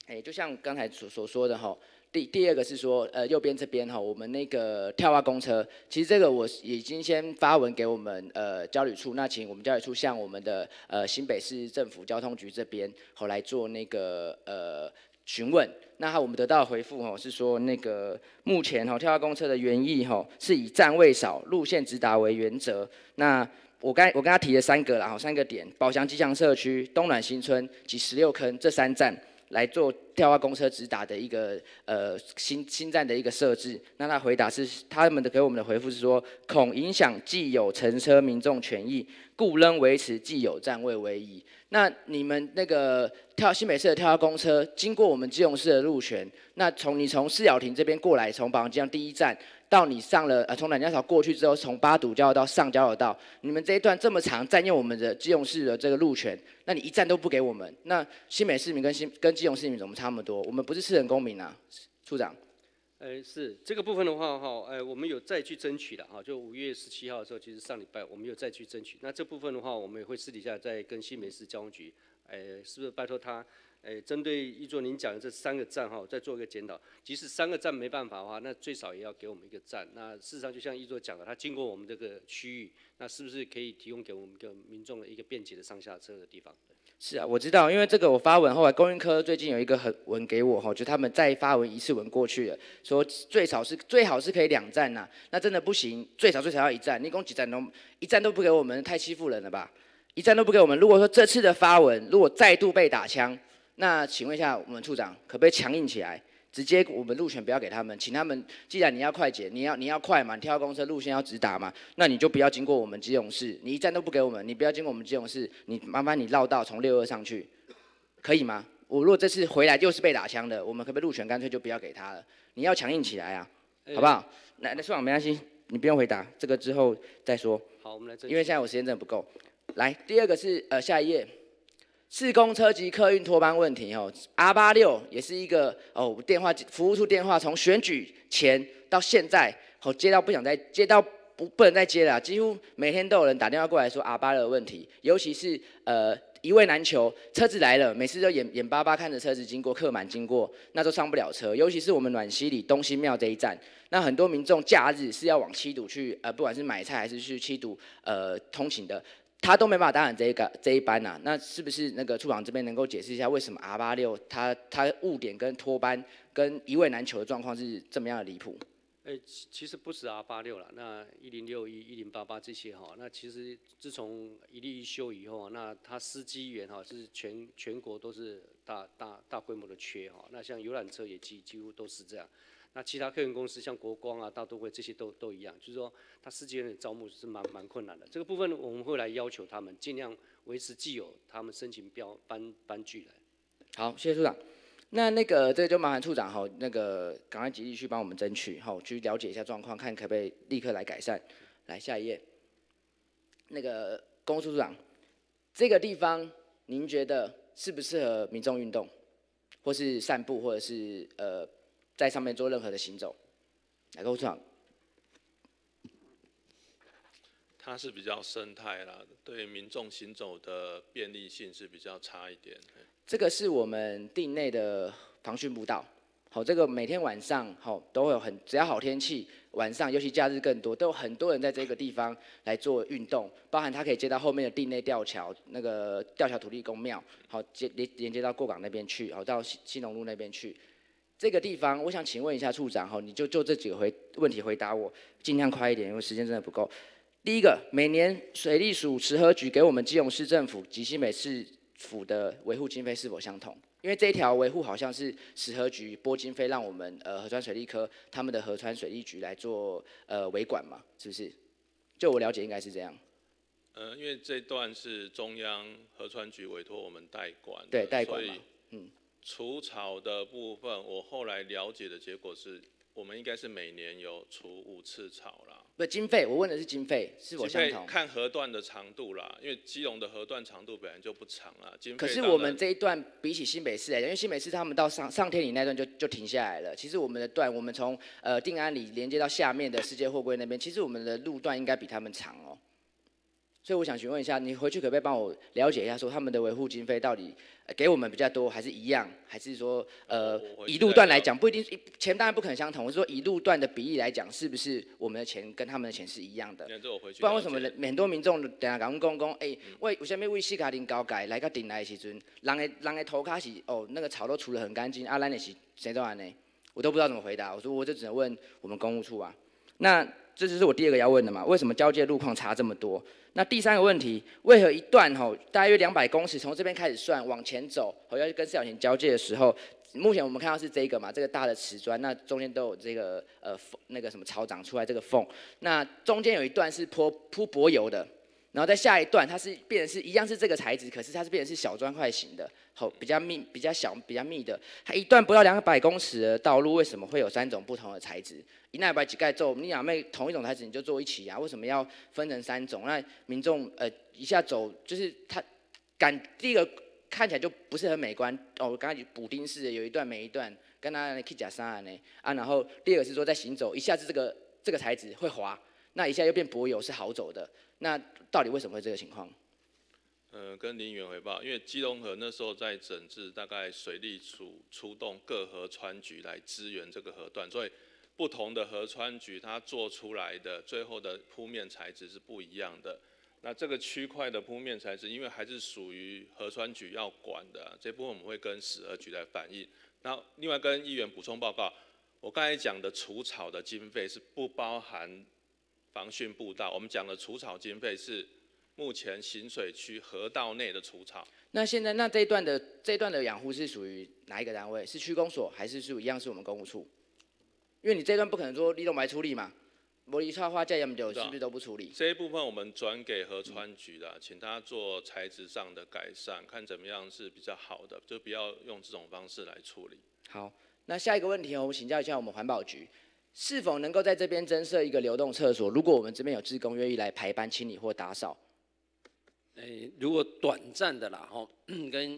哎，就像刚才所所说的哈，第第二个是说，呃，右边这边哈，我们那个跳蛙公车，其实这个我已经先发文给我们呃交旅处，那请我们交旅处向我们的呃新北市政府交通局这边，后来做那个呃。询问，那我们得到回复哦，是说那个目前哦，跳蛙公车的原意哦，是以站位少、路线直达为原则。那我刚我跟他提了三个啦，哦，三个点：宝祥吉祥社区、东暖新村及十六坑这三站。来做跳蛙公车直达的一个呃新新站的一个设置，那他回答是他们的给我们的回复是说，恐影响既有乘车民众权益，故仍维持既有站位为宜。那你们那个跳新北市的跳蛙公车，经过我们基隆市的路权，那从你从四角亭这边过来，从板桥第一站。到你上了，呃，从南家桥过去之后，从八堵交流道上交流道，你们这一段这么长，占用我们的基隆市的这个路权，那你一站都不给我们。那新北市民跟新跟基隆市民怎么差那么多？我们不是私人公民啊，处长。哎，是这个部分的话，哈，哎，我们有再去争取的，哈，就五月十七号的时候，其实上礼拜我们有再去争取。那这部分的话，我们也会私底下再跟新北市交通局，哎，是不是拜托他？哎，针对一座您讲的这三个站哈，再做一个检讨。即使三个站没办法的话，那最少也要给我们一个站。那事实上，就像一座讲的，他经过我们这个区域，那是不是可以提供给我们一个民众的一个便捷的上下车的地方？是啊，我知道，因为这个我发文后来，公运科最近有一个很文给我哈，就他们再发文一次文过去了，说最少是最好是可以两站呐。那真的不行，最少最少要一站，你一共几站都一站都不给我们，太欺负人了吧？一站都不给我们。如果说这次的发文如果再度被打枪。那请问一下，我们处长可不可以强硬起来，直接我们路权不要给他们，请他们，既然你要快捷，你要你要快嘛，你跳公车路线要直达嘛，那你就不要经过我们基隆市，你一站都不给我们，你不要经过我们基隆市，你麻烦你绕道从六二上去，可以吗？我如果这次回来又是被打枪的，我们可不可以路权干脆就不要给他了？你要强硬起来啊，好不好？那那处长没关系，你不用回答，这个之后再说。好，我们来，因为现在我时间真的不够。来，第二个是呃下一页。四公车及客运托班问题哦，R 八六也是一个哦，电话服务处电话从选举前到现在哦，接到不想再接到不不能再接了，几乎每天都有人打电话过来说 R 八六的问题，尤其是呃一位难求，车子来了每次都眼眼巴巴看着车子经过，客满经过那都上不了车，尤其是我们暖西里东西庙这一站，那很多民众假日是要往七堵去，呃不管是买菜还是去七堵呃通行的。他都没办法当任这个这一班呐，那是不是那个处长这边能够解释一下，为什么 R 八六他他误点跟脱班跟一位难求的状况是这么样的离谱？诶，其实不止 R 八六了，那一零六一一零八八这些哈，那其实自从一例一休以后，那他司机员哈是全全国都是大大大规模的缺哈，那像游览车也几几乎都是这样。那其他客运公司像国光啊、大都会这些都都一样，就是说他司机员的招募是蛮蛮困难的。这个部分我们会来要求他们，尽量维持既有，他们申请标搬搬具来。好，谢谢处长。那那个这就麻烦处长哈，那个赶快极力去帮我们争取哈，去了解一下状况，看可不可以立刻来改善。来下一页。那个龚处长，这个地方您觉得适不适合民众运动，或是散步，或者是呃？在上面做任何的行走，来，郭处长。它是比较生态啦，对民众行走的便利性是比较差一点。这个是我们地内的防汛步道，好，这个每天晚上好都会有很，只要好天气，晚上尤其假日更多，都有很多人在这个地方来做运动，包含它可以接到后面的地内吊桥，那个吊桥土地公庙，好接连连接到过港那边去，好到新新农路那边去。这个地方，我想请问一下处长哈，你就就这几个回问题回答我，尽量快一点，因为时间真的不够。第一个，每年水利署石河局给我们基隆市政府、及西美市府的维护经费是否相同？因为这一条维护好像是石河局拨经费，让我们呃河川水利科他们的河川水利局来做呃维管嘛，是不是？就我了解，应该是这样。呃，因为这段是中央河川局委托我们代管，对，代管嘛。除草的部分，我后来了解的结果是我们应该是每年有除五次草啦。不，经费，我问的是经费是否相同。看河段的长度啦，因为基隆的河段长度本来就不长啦。可是我们这一段比起新北市，哎，因为新北市他们到上上天里那段就就停下来了。其实我们的段，我们从呃定安里连接到下面的世界货柜那边，其实我们的路段应该比他们长哦。所以我想询问一下，你回去可不可以帮我了解一下，说他们的维护经费到底给我们比较多，还是一样，还是说，呃，以路段来讲，不一定钱当然不可能相同。我是说以路段的比例来讲，是不是我们的钱跟他们的钱是一样的？不然为什么很多民众等下敢问公公？哎，我下面为西卡林高改来个顶来时阵，人的人的头卡是哦，那个草都除得很干净。啊，咱里是，谁都完呢？我都不知道怎么回答。我说我就只能问我们公务处啊。那这就是我第二个要问的嘛，为什么交界路况差这么多？那第三个问题，为何一段吼大约两百公尺，从这边开始算往前走，好像跟四角形交界的时候，目前我们看到是这个嘛，这个大的瓷砖，那中间都有这个呃那个什么草长出来这个缝，那中间有一段是铺铺柏油的。然后在下一段，它是变成是一样是这个材质，可是它是变成是小砖块型的，好比较密、比较小、比较密的。它一段不到两百公尺的道路，为什么会有三种不同的材质？一两百几盖做，你两妹同一种材质你就做一起呀？为什么要分成三种？那民众呃一下走就是他感第一个看起来就不是很美观哦，我刚刚补丁式的有一段每一段，跟他去假山呢啊，然后第二个是说在行走一下子这个这个材质会滑，那一下又变柏油是好走的。那到底为什么会这个情况？呃，跟林议员回报，因为基隆河那时候在整治，大概水利处出动各河川局来支援这个河段，所以不同的河川局它做出来的最后的铺面材质是不一样的。那这个区块的铺面材质，因为还是属于河川局要管的，这部分我们会跟市河局来反映。那另外跟议员补充报告，我刚才讲的除草的经费是不包含。防汛步道，我们讲的除草经费是目前行水区河道内的除草。那现在那这一段的这一段的养护是属于哪一个单位？是区公所还是是一样是我们公务处？因为你这段不可能说立功白处理嘛，玻璃差花架，要也没有，是不是都不处理？这一部分我们转给河川局的，请他做材质上的改善，看怎么样是比较好的，就不要用这种方式来处理。好，那下一个问题，我们请教一下我们环保局。是否能够在这边增设一个流动厕所？如果我们这边有志工愿意来排班清理或打扫，诶，如果短暂的啦，吼，跟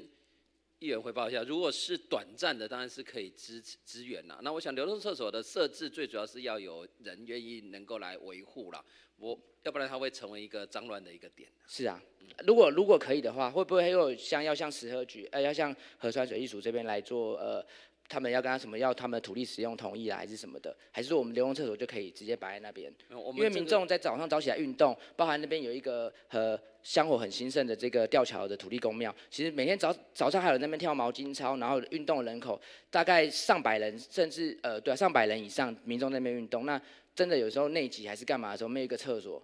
议员汇报一下，如果是短暂的，当然是可以支支援啦。那我想流动厕所的设置，最主要是要有人愿意能够来维护啦。我要不然它会成为一个脏乱的一个点。是啊，如果如果可以的话，会不会又像要像石河局，呃，要像河川水利署这边来做呃？他们要跟他什么要他们土地使用同意啊，还是什么的？还是说我们流动厕所就可以直接摆在那边？因为民众在早上早起来运动，包含那边有一个和香火很兴盛的这个吊桥的土地公庙，其实每天早早上还有那边跳毛巾操，然后运动人口大概上百人，甚至呃对啊上百人以上民众那边运动，那真的有时候内急还是干嘛的时候没有一个厕所，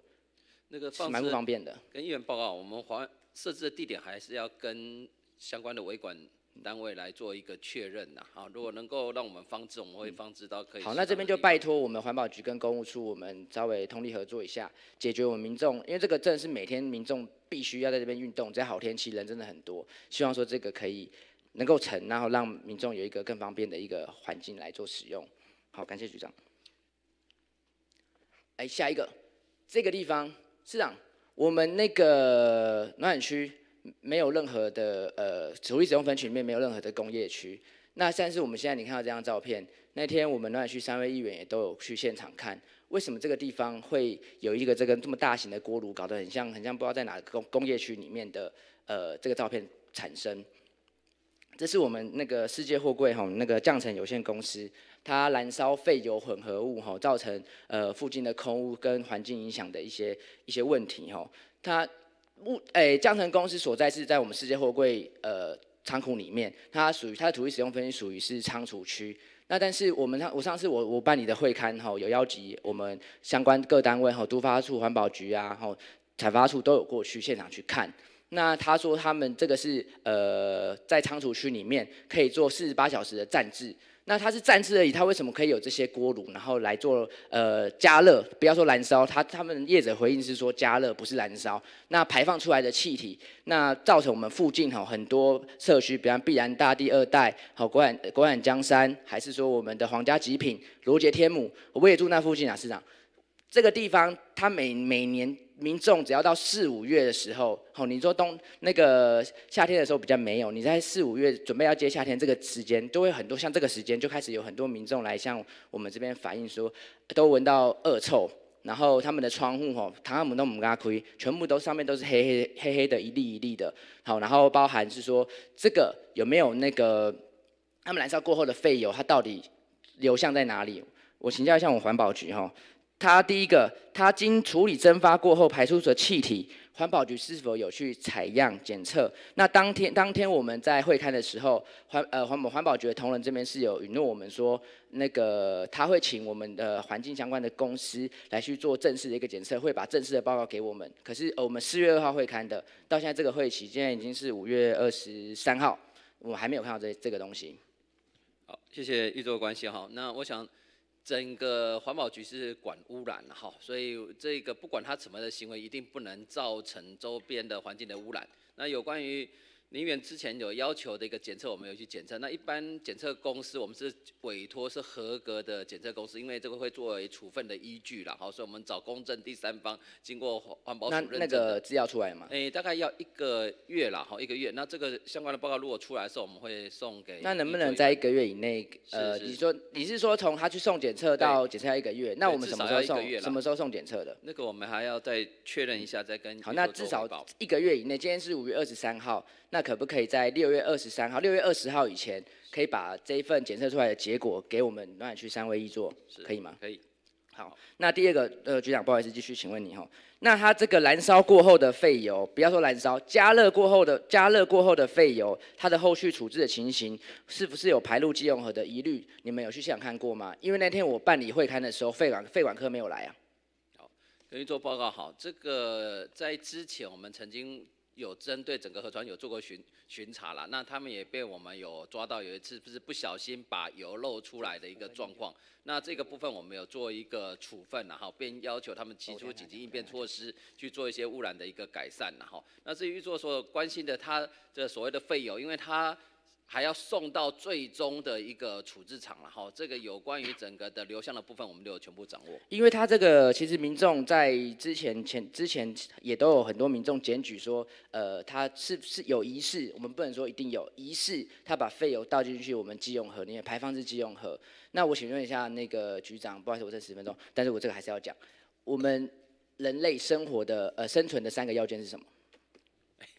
那是蛮不方便的。跟议员报告，我们还设置的地点还是要跟相关的维管。单位来做一个确认呐，好，如果能够让我们方知，我们会方知到可以。好，那这边就拜托我们环保局跟公务处，我们稍微通力合作一下，解决我们民众，因为这个镇是每天民众必须要在这边运动，在好天气人真的很多，希望说这个可以能够成，然后让民众有一个更方便的一个环境来做使用。好，感谢局长。哎，下一个，这个地方市长，我们那个暖暖区。没有任何的呃，土地使用分区里面没有任何的工业区。那但是我们现在你看到这张照片，那天我们暖区三位议员也都有去现场看，为什么这个地方会有一个这个这么大型的锅炉，搞得很像很像不知道在哪工工业区里面的呃这个照片产生？这是我们那个世界货柜吼那个降尘有限公司，它燃烧废油混合物吼，造成呃附近的空污跟环境影响的一些一些问题吼，它。物诶，江城公司所在是在我们世界货柜呃仓库里面，它属于它的土地使用分属于是仓储区。那但是我们上我上次我我办理的会刊吼，有邀集我们相关各单位吼，督发处、环保局啊吼，采发处都有过去现场去看。那他说他们这个是呃在仓储区里面可以做四十八小时的站置。那它是暂时而已，它为什么可以有这些锅炉，然后来做呃加热？不要说燃烧，它他们业者回应是说加热不是燃烧，那排放出来的气体，那造成我们附近哈很多社区，比方必然大地二代、好国馆国馆江山，还是说我们的皇家极品罗杰天母，我也住那附近啊，市长，这个地方它每每年。民众只要到四五月的时候，吼，你说冬那个夏天的时候比较没有，你在四五月准备要接夏天这个时间，都会很多像这个时间就开始有很多民众来向我们这边反映说，都闻到恶臭，然后他们的窗户吼，他们都木敢开，全部都上面都是黑黑黑黑的，一粒一粒的，好，然后包含是说这个有没有那个他们燃烧过后的废油，它到底流向在哪里？我请教一下我环保局，吼。它第一个，它经处理蒸发过后排出的气体，环保局是否有去采样检测？那当天当天我们在会刊的时候，环呃环保环保局的同仁这边是有允诺我们说，那个他会请我们的环境相关的公司来去做正式的一个检测，会把正式的报告给我们。可是我们四月二号会刊的，到现在这个会期，现在已经是五月二十三号，我还没有看到这这个东西。好，谢谢玉座关系好，那我想。整个环保局是管污染哈，所以这个不管他怎么的行为，一定不能造成周边的环境的污染。那有关于。林远之前有要求的一个检测，我们有去检测。那一般检测公司我们是委托是合格的检测公司，因为这个会作为处分的依据啦，好，所以我们找公证第三方经过环保署认。那那个资料出来吗？诶，大概要一个月啦，好，一个月。那这个相关的报告如果出来的时候，我们会送给。那能不能在一个月以内？呃，你说你是说从他去送检测到检测要一个月？那我们什么时候送？什么时候送检测的？那个我们还要再确认一下，再跟。好，那至少一个月以内。今天是五月二十三号。那可不可以在六月二十三号、六月二十号以前，可以把这一份检测出来的结果给我们暖暖区三位一座，可以吗？可以。好，那第二个，呃，局长，不好意思，继续请问你哈。那他这个燃烧过后的废油，不要说燃烧，加热过后的加热过后的废油，它的后续处置的情形，是不是有排入基用河的疑虑？你们有去现场看过吗？因为那天我办理会刊的时候，肺管肺管科没有来啊。好，跟一做报告，好，这个在之前我们曾经。有针对整个河床有做过巡巡查了，那他们也被我们有抓到有一次不是不小心把油漏出来的一个状况，那这个部分我们有做一个处分，然后并要求他们提出紧急应变措施去做一些污染的一个改善，然后，那至于说座所关心的，他这所谓的废油，因为他。还要送到最终的一个处置场了，好，这个有关于整个的流向的部分，我们都有全部掌握。因为他这个其实民众在之前前之前也都有很多民众检举说，呃，他是不是有疑似，我们不能说一定有疑似，他把废油倒进去我们集用河里面排放是集用河。那我请问一下那个局长，不好意思，我剩十分钟，但是我这个还是要讲，我们人类生活的呃生存的三个要件是什么？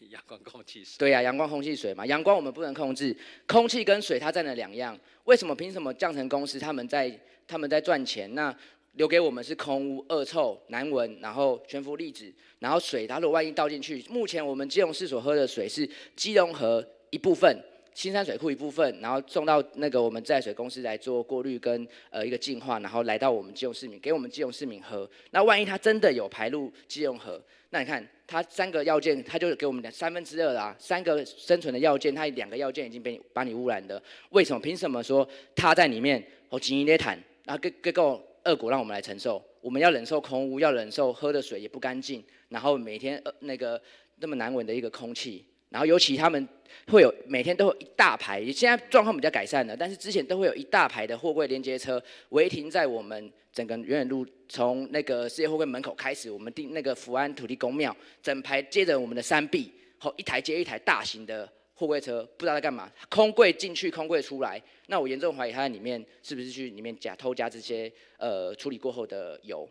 阳光空气水，对呀，阳光空气水嘛。阳光我们不能控制，空气跟水它占了两样。为什么？凭什么？降成公司他们在他们在赚钱，那留给我们是空屋、恶臭、难闻，然后悬浮粒子，然后水它如果万一倒进去，目前我们基隆市所喝的水是基隆河一部分、青山水库一部分，然后送到那个我们在水公司来做过滤跟呃一个净化，然后来到我们基隆市民给我们基隆市民喝。那万一它真的有排入基隆河，那你看。它三个要件，它就是给我们的三分之二啦。三个生存的要件，它两个要件已经被把你污染的。为什么？凭什么说他在里面哦，吉尼乐坦，然后各个恶果让我们来承受？我们要忍受空屋，要忍受喝的水也不干净，然后每天呃那个那么难闻的一个空气。然后尤其他们会有每天都有一大排，现在状况比较改善了，但是之前都会有一大排的货柜连接车违停在我们整个远远路，从那个世界货柜门口开始，我们定那个福安土地公庙，整排接着我们的三 B，后一台接一台大型的货柜车，不知道在干嘛，空柜进去，空柜出来，那我严重怀疑他在里面是不是去里面假偷加这些呃处理过后的油。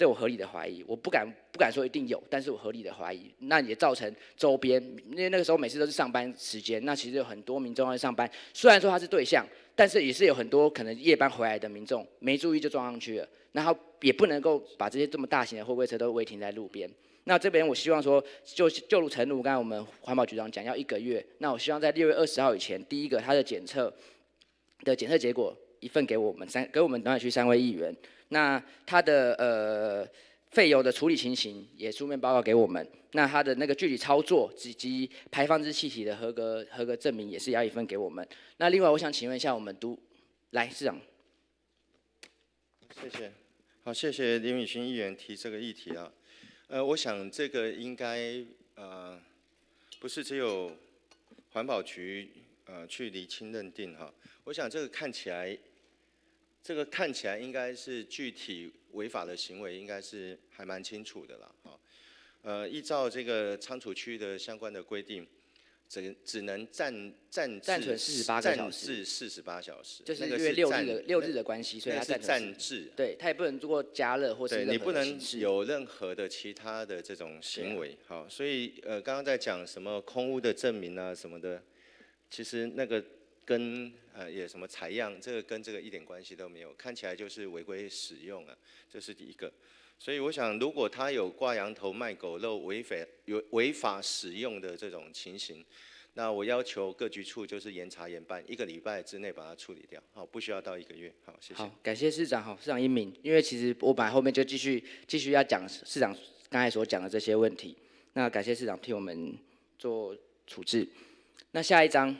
这我合理的怀疑，我不敢不敢说一定有，但是我合理的怀疑，那也造成周边，因为那个时候每次都是上班时间，那其实有很多民众要上班，虽然说他是对象，但是也是有很多可能夜班回来的民众没注意就撞上去了，然后也不能够把这些这么大型的货柜车都违停在路边。那这边我希望说，就就如陈如刚才我们环保局长讲，要一个月，那我希望在六月二十号以前，第一个它的检测的检测结果。一份给我们三，给我们等海区三位议员。那他的呃废油的处理情形也书面报告给我们。那他的那个具体操作以及排放之气体的合格合格证明也是要一份给我们。那另外我想请问一下，我们读来市长。谢谢，好，谢谢李美群议员提这个议题啊。呃，我想这个应该呃不是只有环保局呃去厘清认定哈。我想这个看起来。这个看起来应该是具体违法的行为，应该是还蛮清楚的了。好，呃，依照这个仓储区的相关的规定，只只能暂暂暂存四十八个小时。就是因为六日的六日的关系，所以它暂置，对，它也不能做加热或者。你不能有任何的其他的这种行为。好，所以呃，刚刚在讲什么空屋的证明啊什么的，其实那个。跟呃也什么采样，这个跟这个一点关系都没有，看起来就是违规使用啊，这是第一个。所以我想，如果他有挂羊头卖狗肉、违法有违法使用的这种情形，那我要求各局处就是严查严办，一个礼拜之内把它处理掉，好，不需要到一个月，好，谢谢。好，感谢市长好，市长英明，因为其实我本来后面就继续继续要讲市长刚才所讲的这些问题，那感谢市长替我们做处置。那下一章。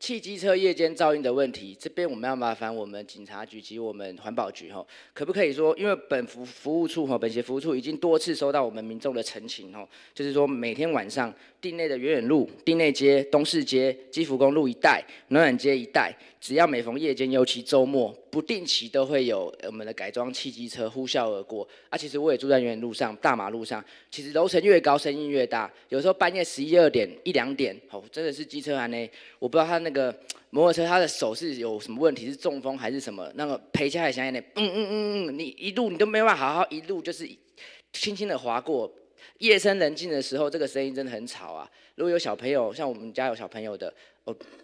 汽机车夜间噪音的问题，这边我们要麻烦我们警察局及我们环保局吼，可不可以说？因为本服服务处吼，本协服务处已经多次收到我们民众的陈情吼，就是说每天晚上，地内的远远路、地内街、东市街、基福公路一带、暖暖街一带，只要每逢夜间，尤其周末。不定期都会有我们的改装汽机车呼啸而过，啊，其实我也住在原路上，大马路上，其实楼层越高，声音越大。有时候半夜十一二点、一两点，哦，真的是机车男呢。我不知道他那个摩托车，他的手是有什么问题，是中风还是什么？那个陪下来想想呢，嗯嗯嗯嗯，你一路你都没办法好好一路，就是轻轻的划过。夜深人静的时候，这个声音真的很吵啊。如果有小朋友，像我们家有小朋友的。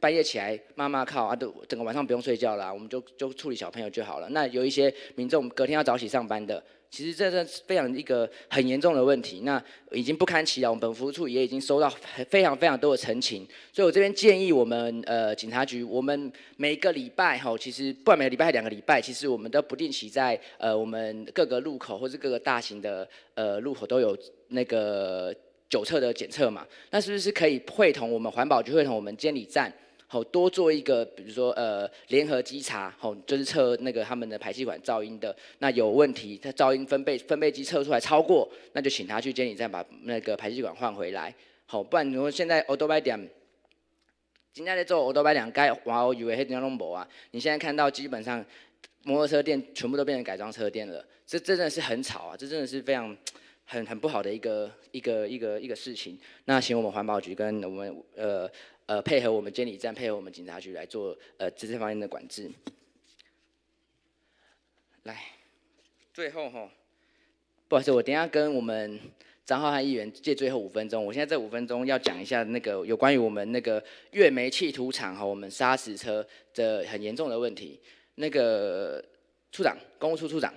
半夜起来，妈妈靠啊，都整个晚上不用睡觉啦，我们就就处理小朋友就好了。那有一些民众隔天要早起上班的，其实这是非常一个很严重的问题。那已经不堪其扰，我们本服务处也已经收到非常非常多的陈情，所以我这边建议我们呃警察局，我们每个礼拜吼，其实不管每个礼拜还两个礼拜，其实我们都不定期在呃我们各个路口或是各个大型的呃路口都有那个。九测的检测嘛，那是不是可以会同我们环保局会同我们监理站，好多做一个，比如说呃联合稽查，好是测那个他们的排气管噪音的，那有问题，它噪音分贝分贝机测出来超过，那就请他去监理站把那个排气管换回来，好不然你说现在欧都拜今天在做欧都拜两该哇我以为黑点弄无啊，你现在看到基本上摩托车店全部都变成改装车店了，这真的是很吵啊，这真的是非常。很很不好的一个一个一个一个事情，那请我们环保局跟我们呃呃配合我们监理站配合我们警察局来做呃这这方面的管制。来，最后哈，不好意思，我等下跟我们张浩瀚议员借最后五分钟，我现在这五分钟要讲一下那个有关于我们那个粤煤气土厂和我们砂石车的很严重的问题。那个处长，公务处处长，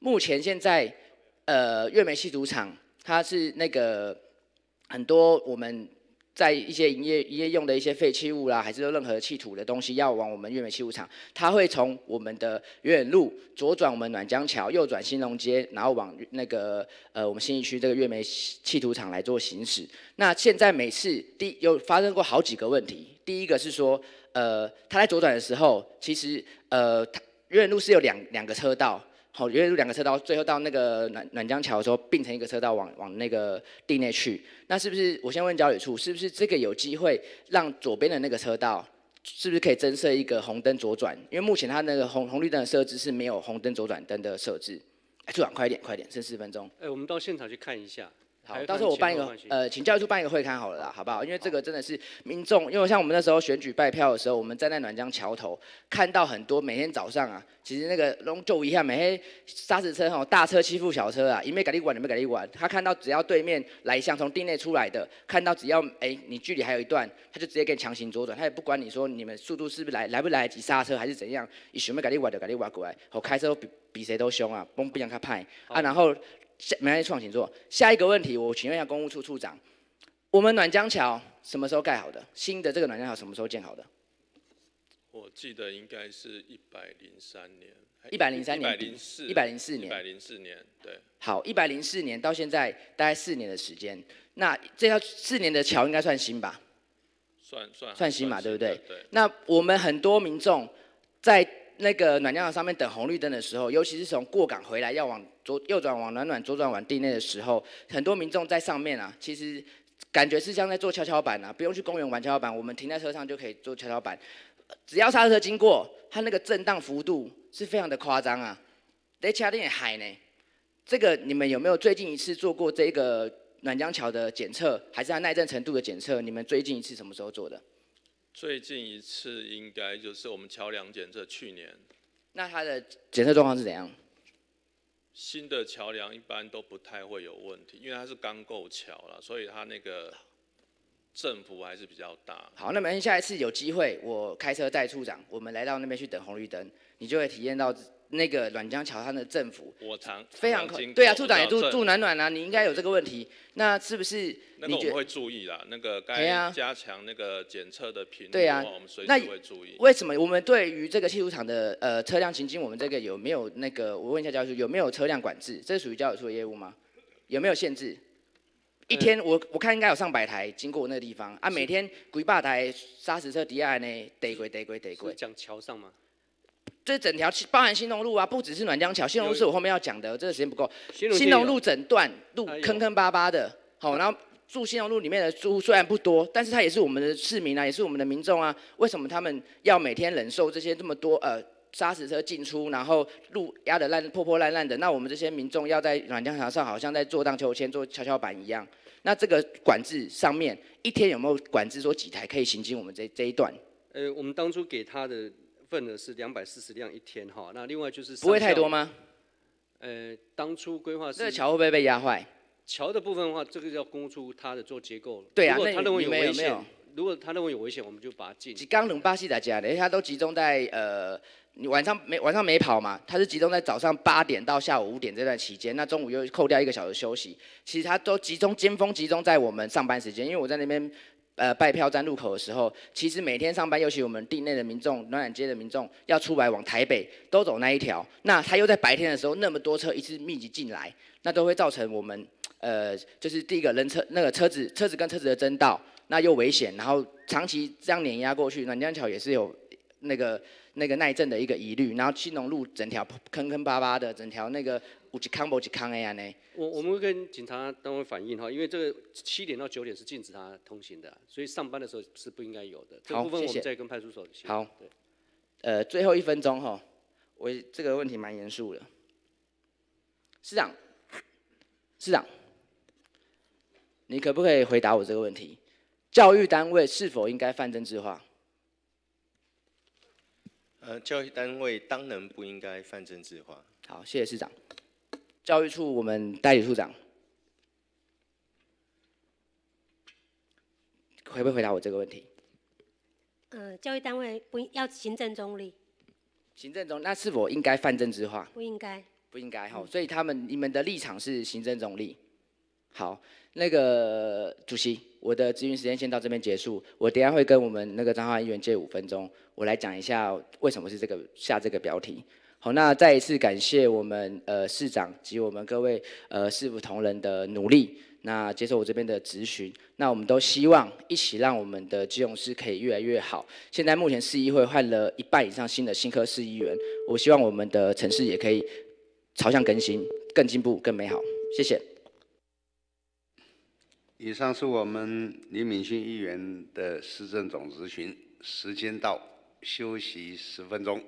目前现在。呃，月梅弃土厂，它是那个很多我们在一些营业营业用的一些废弃物啦，还是说任何气土的东西，要往我们月梅弃土厂，它会从我们的月远路左转我们暖江桥，右转新隆街，然后往那个呃我们新义区这个月梅气土厂来做行驶。那现在每次第有发生过好几个问题，第一个是说，呃，它在左转的时候，其实呃月远路是有两两个车道。好，因为两个车道最后到那个暖暖江桥的时候并成一个车道，往往那个地内去。那是不是我先问交旅处，是不是这个有机会让左边的那个车道，是不是可以增设一个红灯左转？因为目前它那个红红绿灯的设置是没有红灯左转灯的设置。主长，快一点，快一点，剩四分钟。哎，我们到现场去看一下。好，到时候我办一个，呃，请教育部办一个会刊好了啦，好不好？因为这个真的是民众，因为像我们那时候选举拜票的时候，我们站在暖江桥头，看到很多每天早上啊，其实那个龙就一下，每天沙石车哈，大车欺负小车啊，一面给立弯，一面给你弯，他看到只要对面来一箱从地内出来的，看到只要哎你距离还有一段，他就直接给你强行左转，他也不管你说你们速度是不是来来不来得及刹车还是怎样，以什么给立弯的给立弯过来，我开车比比谁都凶啊，嘣，不让他派啊，然后。没关系，创行做下一个问题，我请问一下公务处处长，我们暖江桥什么时候盖好的？新的这个暖江桥什么时候建好的？我记得应该是一百零三年，一百零三年，一百零四，一百零四年，一百零四年，对。好，一百零四年到现在大概四年的时间，那这条四年的桥应该算新吧？算算算新嘛，对不对？对。那我们很多民众在。那个暖江桥上面等红绿灯的时候，尤其是从过港回来要往左右转往暖暖左转往地内的时候，很多民众在上面啊，其实感觉是像在做跷跷板啊，不用去公园玩跷跷板，我们停在车上就可以做跷跷板，只要刹车经过，它那个震荡幅度是非常的夸张啊，得加点海呢。这个你们有没有最近一次做过这个暖江桥的检测，还是它耐震程度的检测？你们最近一次什么时候做的？最近一次应该就是我们桥梁检测去年，那它的检测状况是怎样？新的桥梁一般都不太会有问题，因为它是钢构桥了，所以它那个振幅还是比较大。好，那么下一次有机会我开车带处长，我们来到那边去等红绿灯，你就会体验到。那个软江桥上的政府，我常非常可对啊，处长也住住暖暖啊，你应该有这个问题，那是不是？那个我们会注意啦，那个该加强那个检测的频率，对啊，那会注意。为什么我们对于这个汽修厂的呃车辆情进，我们这个有没有那个？我问一下教授，有没有车辆管制？这属于交通处的业务吗？有没有限制？一天我我看应该有上百台经过那个地方啊，每天鬼百台砂石车底下呢，得鬼得鬼得鬼。讲桥上吗？这整条，包含新隆路啊，不只是暖江桥，新隆路是我后面要讲的，这个时间不够。新隆路整段路坑坑巴巴的，好，然后住新隆路里面的住虽然不多，但是它也是我们的市民啊，也是我们的民众啊。为什么他们要每天忍受这些这么多呃砂石车进出，然后路压得烂破破烂烂的？那我们这些民众要在暖江桥上，好像在坐荡秋千、坐跷跷板一样。那这个管制上面一天有没有管制说几台可以行经我们这这一段？呃，我们当初给他的。份额是两百四十辆一天哈，那另外就是不会太多吗？呃，当初规划是那桥会不会被压坏？桥的部分的话，这个要公出它的做结构了。对啊，他认为有危险，没有？如果他认为有危险，我们就把它禁。刚从巴西来家的，他都集中在呃晚上没晚上没跑嘛，他是集中在早上八点到下午五点这段期间，那中午又扣掉一个小时休息，其实他都集中尖峰集中在我们上班时间，因为我在那边。呃，拜票站路口的时候，其实每天上班，尤其我们地内的民众、暖暖街的民众要出来往台北，都走那一条。那他又在白天的时候，那么多车一次密集进来，那都会造成我们，呃，就是第一个人车那个车子、车子跟车子的争道，那又危险。然后长期这样碾压过去，暖暖桥也是有那个。那个耐震的一个疑虑，然后青龙路整条坑坑巴巴的，整条那个。我我们会跟警察单位反映哈，因为这个七点到九点是禁止他通行的，所以上班的时候是不应该有的。部分我再跟好，出所。好。呃，最后一分钟哈，我这个问题蛮严肃的，市长，市长，你可不可以回答我这个问题？教育单位是否应该泛政治化？呃，教育单位当然不应该泛政治化？好，谢谢市长。教育处我们代理处长，会不会回答我这个问题？呃，教育单位不要行政中立。行政中，那是否应该泛政治化？不应该。不应该吼，所以他们你们的立场是行政中立。好，那个主席，我的咨询时间先到这边结束。我等下会跟我们那个张浩议员借五分钟。我来讲一下为什么是这个下这个标题。好，那再一次感谢我们呃市长及我们各位呃市府同仁的努力。那接受我这边的咨询，那我们都希望一起让我们的金融师可以越来越好。现在目前市议会换了一半以上新的新科市议员，我希望我们的城市也可以朝向更新、更进步、更美好。谢谢。以上是我们李敏训议员的市政总咨询，时间到。休息十分钟。